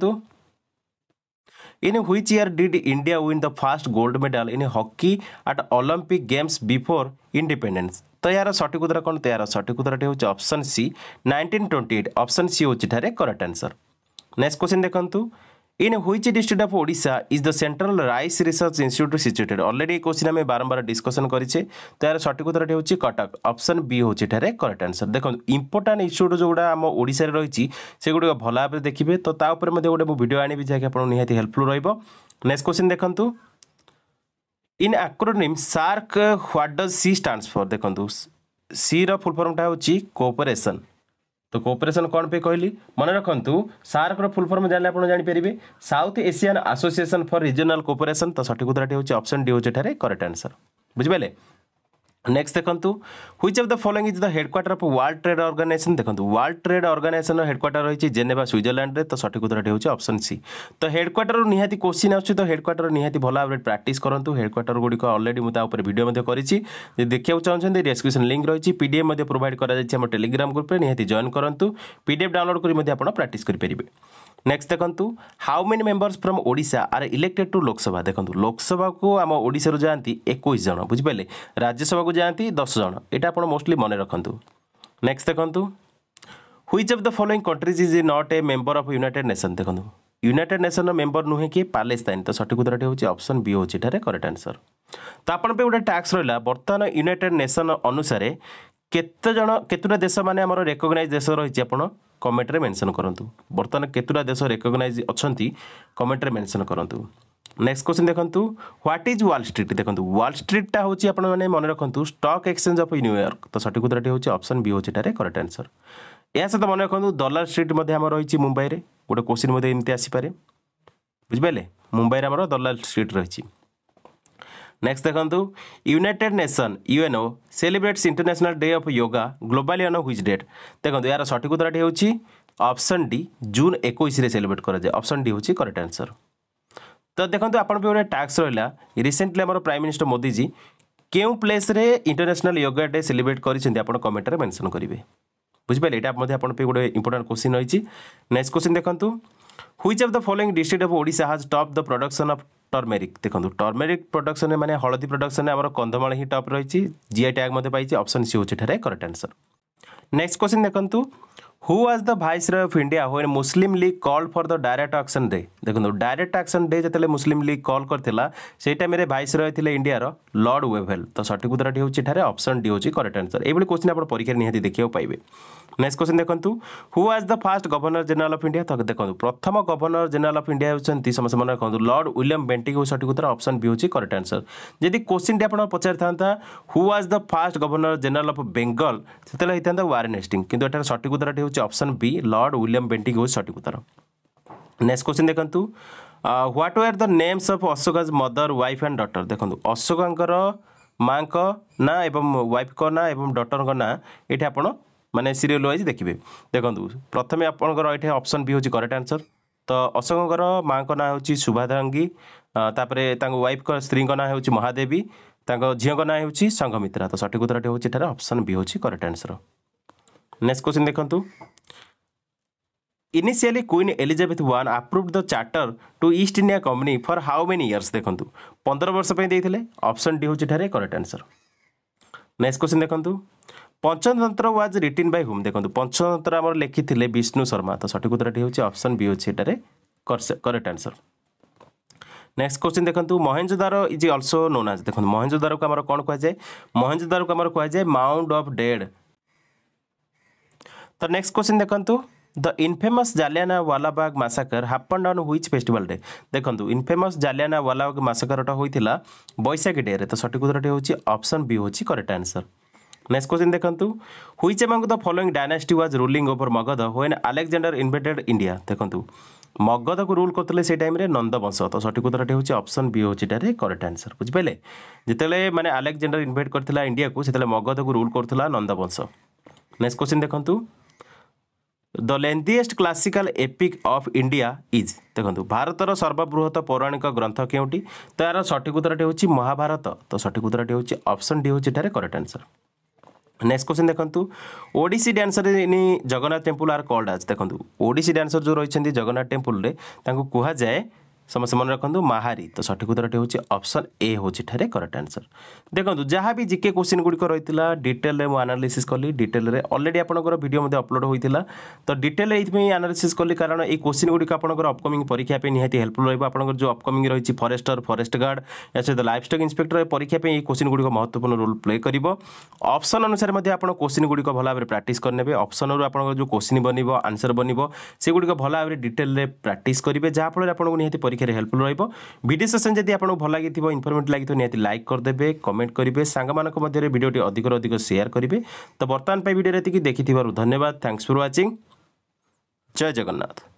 Speaker 1: In which year did India win the first gold medal in hockey at Olympic Games before independence? तो यार सठिक उत्तर कौन तो यार सठिक उत्तर हूँ option C nineteen twenty eight option C हूँ करेक्ट आंसर नेक्स्ट क्वेश्चन देखूँ In which district of Odisha is the Central Rice Research Institute situated? Already question আমি বারম্বার ডিসকশন করেছে তো এর সঠিক উত্তরটি হচ্ছে কটক অপশন বি হচ্ছে এটার করেক্ট আনসর দেখুন ইম্পর্টাট ইনস্টিট্ୟୁଟ୍ যেগুলো আম ওড়িশার রয়েছে সেগুলো ভাল ভাবে দেখবে তো তা উপরে মধ্যে গোটে ভিডিও আনিবি যাকে আপনার নিহতি হেল্পফুল রহব নেক্সট কোশ্চিন দেখন্তু in acronym SAARC what does C stands for দেখন্তু সির ফুল ফর্মটা হচ্ছে কোঅপারেশন ତ କୋପରେସନ୍ କ'ଣ ପାଇଁ କହିଲି ମନେ ରଖନ୍ତୁ ସାର୍କର ଫୁଲ୍ ଫର୍ମ ଜାଣିଲେ ଆପଣ ଜାଣିପାରିବେ South Asian association for regional cooperation ତ ସଠିକ୍ ଉତ୍ତରଟି ହେଉଛି ଅପସନ୍ ଡି ହେଉଛି ଏଠାରେ କରେକ୍ଟ ଆନ୍ସର୍ ବୁଝିପାରିଲେ নেক্সট দেখন্তু which of the following is the headquarter of world trade organisation দেখন্তু ওয়ার্ল্ড ট্রেড অর্গানাইজেসনর হেডকোয়ার্টার রয়েছে জেনেভা সুইজরল্যান্ডে তো সঠিক উত্তরটি হচ্ছে অপশন সি তো হেডকোয়ার্টারর নিহাতি কোশ্চিন আসছে তো হেডকোয়ার্টার নিহাতি ভালো ভাবে প্র্যাকটিস করন্তু হেডকোয়ার্টার গুড়িক অলরেডি মু তা উপরে ভিডিও মধ্যে করেছি যদি দেখিବାକୁ চাହୁଁଛନ୍ତି ডেসক্রিপশন লিঙ্ক রয়েছে পিডিএফ মধ্যে প্রোভাইড করা যাচ্ছে আমার টেলিগ্রাম গ্রুপে নিহাতি জয়েন করন্তু পিডিএফ ডাউনলোড করে মধ্যে আপনারা প্র্যাকটিস করিপারিবে ନେକ୍ସଟ ଦେଖନ୍ତୁ how many members from Odisha are elected to Lok Sabha ଦେଖନ୍ତୁ ଲୋକସଭାକୁ ଆମ ଓଡ଼ିଶାରୁ ଯାଆନ୍ତି ଏକୋଇଶ ଜଣ ବୁଝିପାରିଲେ ରାଜ୍ୟସଭାକୁ ଯାଆନ୍ତି ଦଶ ଜଣ ଏଇଟା ଆପଣ ମୋଷ୍ଟଲି ମନେ ରଖନ୍ତୁ ନେକ୍ସଟ ଦେଖନ୍ତୁ which of the following countries is not a member of United Nation ଦେଖନ୍ତୁ ୟୁନାଇଟେଡ୍ ନେସନ୍ର ମେମ୍ବର୍ ନୁହେଁ କି ପାଲେସ୍ତାନୀ ତ ସଠିକ୍ ଉତ୍ତରଟି ହେଉଛି ଅପ୍ସନ୍ ବି ହେଉଛି ଏଠାରେ କରେକ୍ଟ ଆନ୍ସର୍ ତ ଆପଣଙ୍କ ପାଇଁ ଗୋଟେ ଟ୍ୟାକ୍ସ ରହିଲା ବର୍ତ୍ତମାନ ୟୁନାଇଟେଡ୍ ନେସନ୍ ଅନୁସାରେ কেতজন কেতোটা দেশ মানে আমার রেকগনাইজ দেশ রয়েছে আপনার কমেন্টরে মেনশন করতু বর্তমান কেতোটা দেশ রেকগনাইজ অনেক কমেন্টরে মেনশন করতু নেক্সট কোশ্চিন দেখুন হোয়াট ইজ ওয়াল স্ট্রিট দেখুন ওয়াল স্ট্রিটটা হচ্ছে আপনার মনে রাখুন স্টক এক্সচেঞ্জ অফ নিউইয়র্ক তো সঠিক উত্তরটি হচ্ছে অপশন বি হচ্ছে এটার করেক্ট আনসর এর সাথে মনে রাখুন ডলার স্ট্রিট মধ্যে আমার রয়েছে মুম্বাইরে গোটে কোশ্চিন মধ্যে এমনি আসিপারে বুঝিপারে মুম্বাইরে আমার ডলার স্ট্রিট রয়েছে ନେକ୍ସଟ ଦେଖନ୍ତୁ United Nation UNO celebrates international day of yoga globally on which date ଦେଖନ୍ତୁ ଏହାର ସଠିକ ଉତ୍ତରଟି ହେଉଛି ଅପସନ୍ ଡି ଜୁନ୍ ଏକୋଇଶରେ ସେଲିବ୍ରେଟ୍ କରାଯାଏ ଅପସନ୍ ଡି ହେଉଛି କରେକ୍ଟ ଆନ୍ସର୍ ତ ଦେଖନ୍ତୁ ଆପଣଙ୍କ ପାଇଁ ଗୋଟେ ଟାକ୍ସ ରହିଲା ରିସେଣ୍ଟଲି ଆମର ପ୍ରାଇମ୍ ମିନିଷ୍ଟର ମୋଦିଜୀ କେଉଁ ପ୍ଲେସ୍ରେ ଇଣ୍ଟରନ୍ୟାସନାଲ୍ ୟୋଗା ଡେ ସେଲିବ୍ରେଟ୍ କରିଛନ୍ତି ଆପଣ କମେଣ୍ଟରେ ମେନ୍ସନ୍ କରିବେ ବୁଝିପାରିଲେ ଏଇଟା ମଧ୍ୟ ଆପଣଙ୍କ ପାଇଁ ଗୋଟେ ଇମ୍ପୋର୍ଟାଣ୍ଟ କୋଶ୍ଚିନ୍ ରହିଛି ନେକ୍ସଟ କୋଶ୍ଚିନ୍ ଦେଖନ୍ତୁ which of the following district of odisha has topped the production of turmeric ଦେଖନ୍ତୁ ଟର୍ମେରିକ୍ ପ୍ରଡକ୍ସନ୍ରେ ମାନେ ହଳଦୀ ପ୍ରଡକ୍ସନ୍ରେ ଆମର କନ୍ଧମାଳ ହିଁ ଟପ୍ ରହିଛି ଜିଆଇ ଟ୍ୟାଗ୍ ମଧ୍ୟ ପାଇଛି ଅପସନ୍ ସି ହେଉଛି ଏଠାରେ କରେକ୍ଟ ଆନ୍ସର୍ ନେକ୍ସଟ କ୍ୱେଶ୍ଚିନ୍ ଦେଖନ୍ତୁ who Who the viceroy of India when Muslim League call for the direct action day देखो direct action day जब Muslim League call करथिला से टाइम रे रॉय थिले इंडिया रो लॉर्ड वेवेल तो सठिक उत्तर टी होछि ठारे ऑप्शन डी होछि करेक्ट आंसर एबले क्वेश्चन आपण परीक्षा निहाती देखियो पाइबे नेक्स्ट क्वेश्चन देखंतु who was the first governor general of India तो देखंतु प्रथम गवर्नर जनरल ऑफ इंडिया होछंती समस्त मन रखंतु लॉर्ड विलियम बेंटिक हो सठिक उत्तर ऑप्शन बी होछि करेक्ट आंसर यदि क्वेश्चन टी आपण पचार थांता who was the first governor general of Bengal सेतले हितांता वारेन हेस्टिंग किंतु एटा सठिक उत्तर टी हूँ option B Lord William Bentinck हूँ सठिक उत्तर नेक्स्ट क्वेश्चन देखते what are the names of Ashok mother wife and daughter देखो अशोक माँ का ना एवं वाइफ का ना एवं डटर ना ये आप मैंने सीरीयल वाइज देखिए देखो प्रथम आपसन भी हूँ करेक्ट आंसर तो अशोक माँ का ना हूँ शुभांगी तापर वाइफ स्त्री ना हूँ महादेवी झील ना हूँ संघमित्रा तो सठिक उत्तर अप्सन भी हूँ करेक्ट आंसर ନେକ୍ସଟ କ୍ୱେଶ୍ଚିନ୍ ଦେଖନ୍ତୁ initially Queen Elizabeth one approved the charter to East India Company for how many years ଦେଖନ୍ତୁ ପନ୍ଦର ବର୍ଷ ପାଇଁ ଦେଇଥିଲେ ଅପସନ୍ ଡି ହେଉଛି ଏଠାରେ କରେକ୍ଟ ଆନ୍ସର୍ ନେକ୍ସଟ କ୍ୱେଶ୍ଚିନ୍ ଦେଖନ୍ତୁ Panchatantra was written by whom ଦେଖନ୍ତୁ ପଞ୍ଚତନ୍ତ୍ର ଆମର ଲେଖିଥିଲେ ବିଷ୍ଣୁ ଶର୍ମା ତ ସଠିକ ଉତ୍ତରଟି ହେଉଛି ଅପସନ୍ ବି ହେଉଛି ଏଠାରେ କରେକ୍ଟ ଆନ୍ସର୍ ନେକ୍ସଟ କ୍ୱେଶ୍ଚିନ୍ ଦେଖନ୍ତୁ ମହେଞ୍ଜଦାର ଇଜ୍ ଅଲସୋ ନୋନାଜ୍ ଦେଖନ୍ତୁ ମହେଞ୍ଜଦାରକୁ ଆମର କ'ଣ କୁହାଯାଏ ମହେଞ୍ଜଦାରକୁ ଆମର କୁହାଯାଏ ମାଉଣ୍ଟ ଅଫ୍ ଡେଡ଼୍ ତ ନେକ୍ସଟ କ୍ୱେଶ୍ଚିନ୍ ଦେଖନ୍ତୁ ଦ ଇନଫେମସ୍ ଜାଲିଆନା ୱାଲାବାଗ ମାସାକର ହାପନ୍ ଅନ୍ ହ୍ୱିଚ୍ ଫେଷ୍ଟିଭାଲ୍ରେ ଦେଖନ୍ତୁ ଇନଫେମସ୍ ଜାଲିଆନା ୱାଲାବାଗ ମାସାକରଟା ହୋଇଥିଲା ବୈଶାଖୀ ଡେରେ ତ ସଠିକ୍ ଉତ୍ତରଟି ହେଉଛି ଅପସନ୍ ବି ହେଉଛି କରେକ୍ଟ ଆନ୍ସର୍ ନେକ୍ସଟ କ୍ୱେଶ୍ଚିନ୍ ଦେଖନ୍ତୁ which among the following dynasty was ruling over Magadha when Alexander invaded India ଦେଖନ୍ତୁ ମଗଧକୁ ରୁଲ୍ କରୁଥିଲେ ସେଇ ଟାଇମ୍ରେ ନନ୍ଦବଂଶ ତ ସଠିକ୍ ଉତ୍ତରଟି ହେଉଛି ଅପସନ୍ ବି ହେଉଛି ଏଠାରେ କରେକ୍ଟ ଆନ୍ସର ବୁଝିପାରିଲେ ଯେତେବେଳେ ମାନେ ଆଲେକ୍ଜାଣ୍ଡର ଇନଭେଟ୍ କରିଥିଲା ଇଣ୍ଡିଆକୁ ସେତେବେଳେ ମଗଧକୁ ରୁଲ୍ କରୁଥିଲା ନନ୍ଦବଂଶ ନେକ୍ସଟ କ୍ୱେଶ୍ଚିନ୍ ଦେଖନ୍ତୁ the longest classical epic of India is ଦେଖନ୍ତୁ ଭାରତର ସର୍ବବୃହତ ପୌରାଣିକ ଗ୍ରନ୍ଥ କେଉଁଟି ତ ଏହାର ସଠିକ ଉତ୍ତରଟି ହେଉଛି ମହାଭାରତ ତ ସଠିକ ଉତ୍ତରଟି ହେଉଛି ଅପସନ୍ ଡି ହେଉଛି ଏଠାରେ କରେକ୍ଟ ଆନ୍ସର ନେକ୍ସଟ କ୍ୱେଶ୍ଚନ୍ ଦେଖନ୍ତୁ Odissi dancer in Jagannath temple are called as ଦେଖନ୍ତୁ ଓଡ଼ିଶୀ ଡ୍ୟାନ୍ସର ଯେଉଁ ରହିଛନ୍ତି ଜଗନ୍ନାଥ ଟେମ୍ପୁଲ୍ରେ ତାଙ୍କୁ କୁହାଯାଏ ସମସ୍ତେ ମନେ ରଖନ୍ତୁ ମାହାରୀ ତ ସଠିକ ଉତ୍ତରଟି ହେଉଛି ଅପସନ୍ ଏ ହେଉଛି ଠାରେ କରେକ୍ଟ ଆନ୍ସର ଦେଖନ୍ତୁ ଯାହା ବି ଜିକେ କୋଶ୍ଚିନ୍ ଗୁଡ଼ିକ ରହିଥିଲା ଡିଟେଲରେ ମୁଁ ଆନାଲିସିସ୍ କଲି ଡିଟେଲରେ ଅଲରେଡ଼ି ଆପଣଙ୍କର ଭିଡ଼ିଓ ମଧ୍ୟ ଅପଲୋଡ଼ ହୋଇଥିଲା ତ ଡିଟେଲରେ ଏଇଥିପାଇଁ ଆନାଲିସିସ୍ କଲି କାରଣ ଏଇ କୋଶ୍ଚିନ୍ ଗୁଡ଼ିକ ଆପଣଙ୍କର ଅପକମିଂ ପରୀକ୍ଷା ପାଇଁ ନିହାତି ହେଲ୍ପଫୁଲ୍ ରହିବ ଆପଣଙ୍କର ଯେଉଁ ଅପକମିଂ ରହିଛି ଫରେଷ୍ଟର ଫରେଷ୍ଟ ଗାର୍ଡ଼ ଏହା ସହିତ ଲାଇଫ୍ ଷ୍ଟକ୍ ଇନ୍ସପେକ୍ଟର ପରୀକ୍ଷା ପାଇଁ ଏଇ କୋଶ୍ଚିନ୍ ଗୁଡ଼ିକ ମହତ୍ୱପୂର୍ଣ୍ଣ ରୋଲ୍ ପ୍ଲେ କରିବ ଅପସନ୍ ଅନୁସାରେ ମଧ୍ୟ ଆପଣ କୋଶ୍ଚିନ୍ ଗୁଡ଼ିକ ଭଲ ଭାବରେ ପ୍ରାକ୍ଟିସ୍ କରିନେବେ ଅପସନ୍ରୁ ଆପଣଙ୍କର ଯେଉଁ କୋଶ୍ଚିନ୍ ବନିବ ଆନ୍ସର ବନିବ ସେଗୁଡ଼ିକ ଭଲ ଭାବରେ ଡିଟେଲରେ ପ୍ରାକ୍ଟିସ୍ କରିବେ ଯାହାଫଳରେ ଆପଣଙ୍କୁ ନିହାତି ପରୀକ୍ଷା পরীক্ষার হেল্পফুল রহব ভিডিও সেসন যদি আপনার ভাল লাগি ইনফরমেটিভ লাগি নিহতি লাইক করদেবে কমেন্ট করবে সাংমানক মধ্যে ভিডিওটি অধিক অধিক সেয়ার করবে তো বর্তমান ভিডিওরে এটি দেখি ধন্যবাদ থ্যাঙ্কস ফর ওয়াচিং জয় জগন্নাথ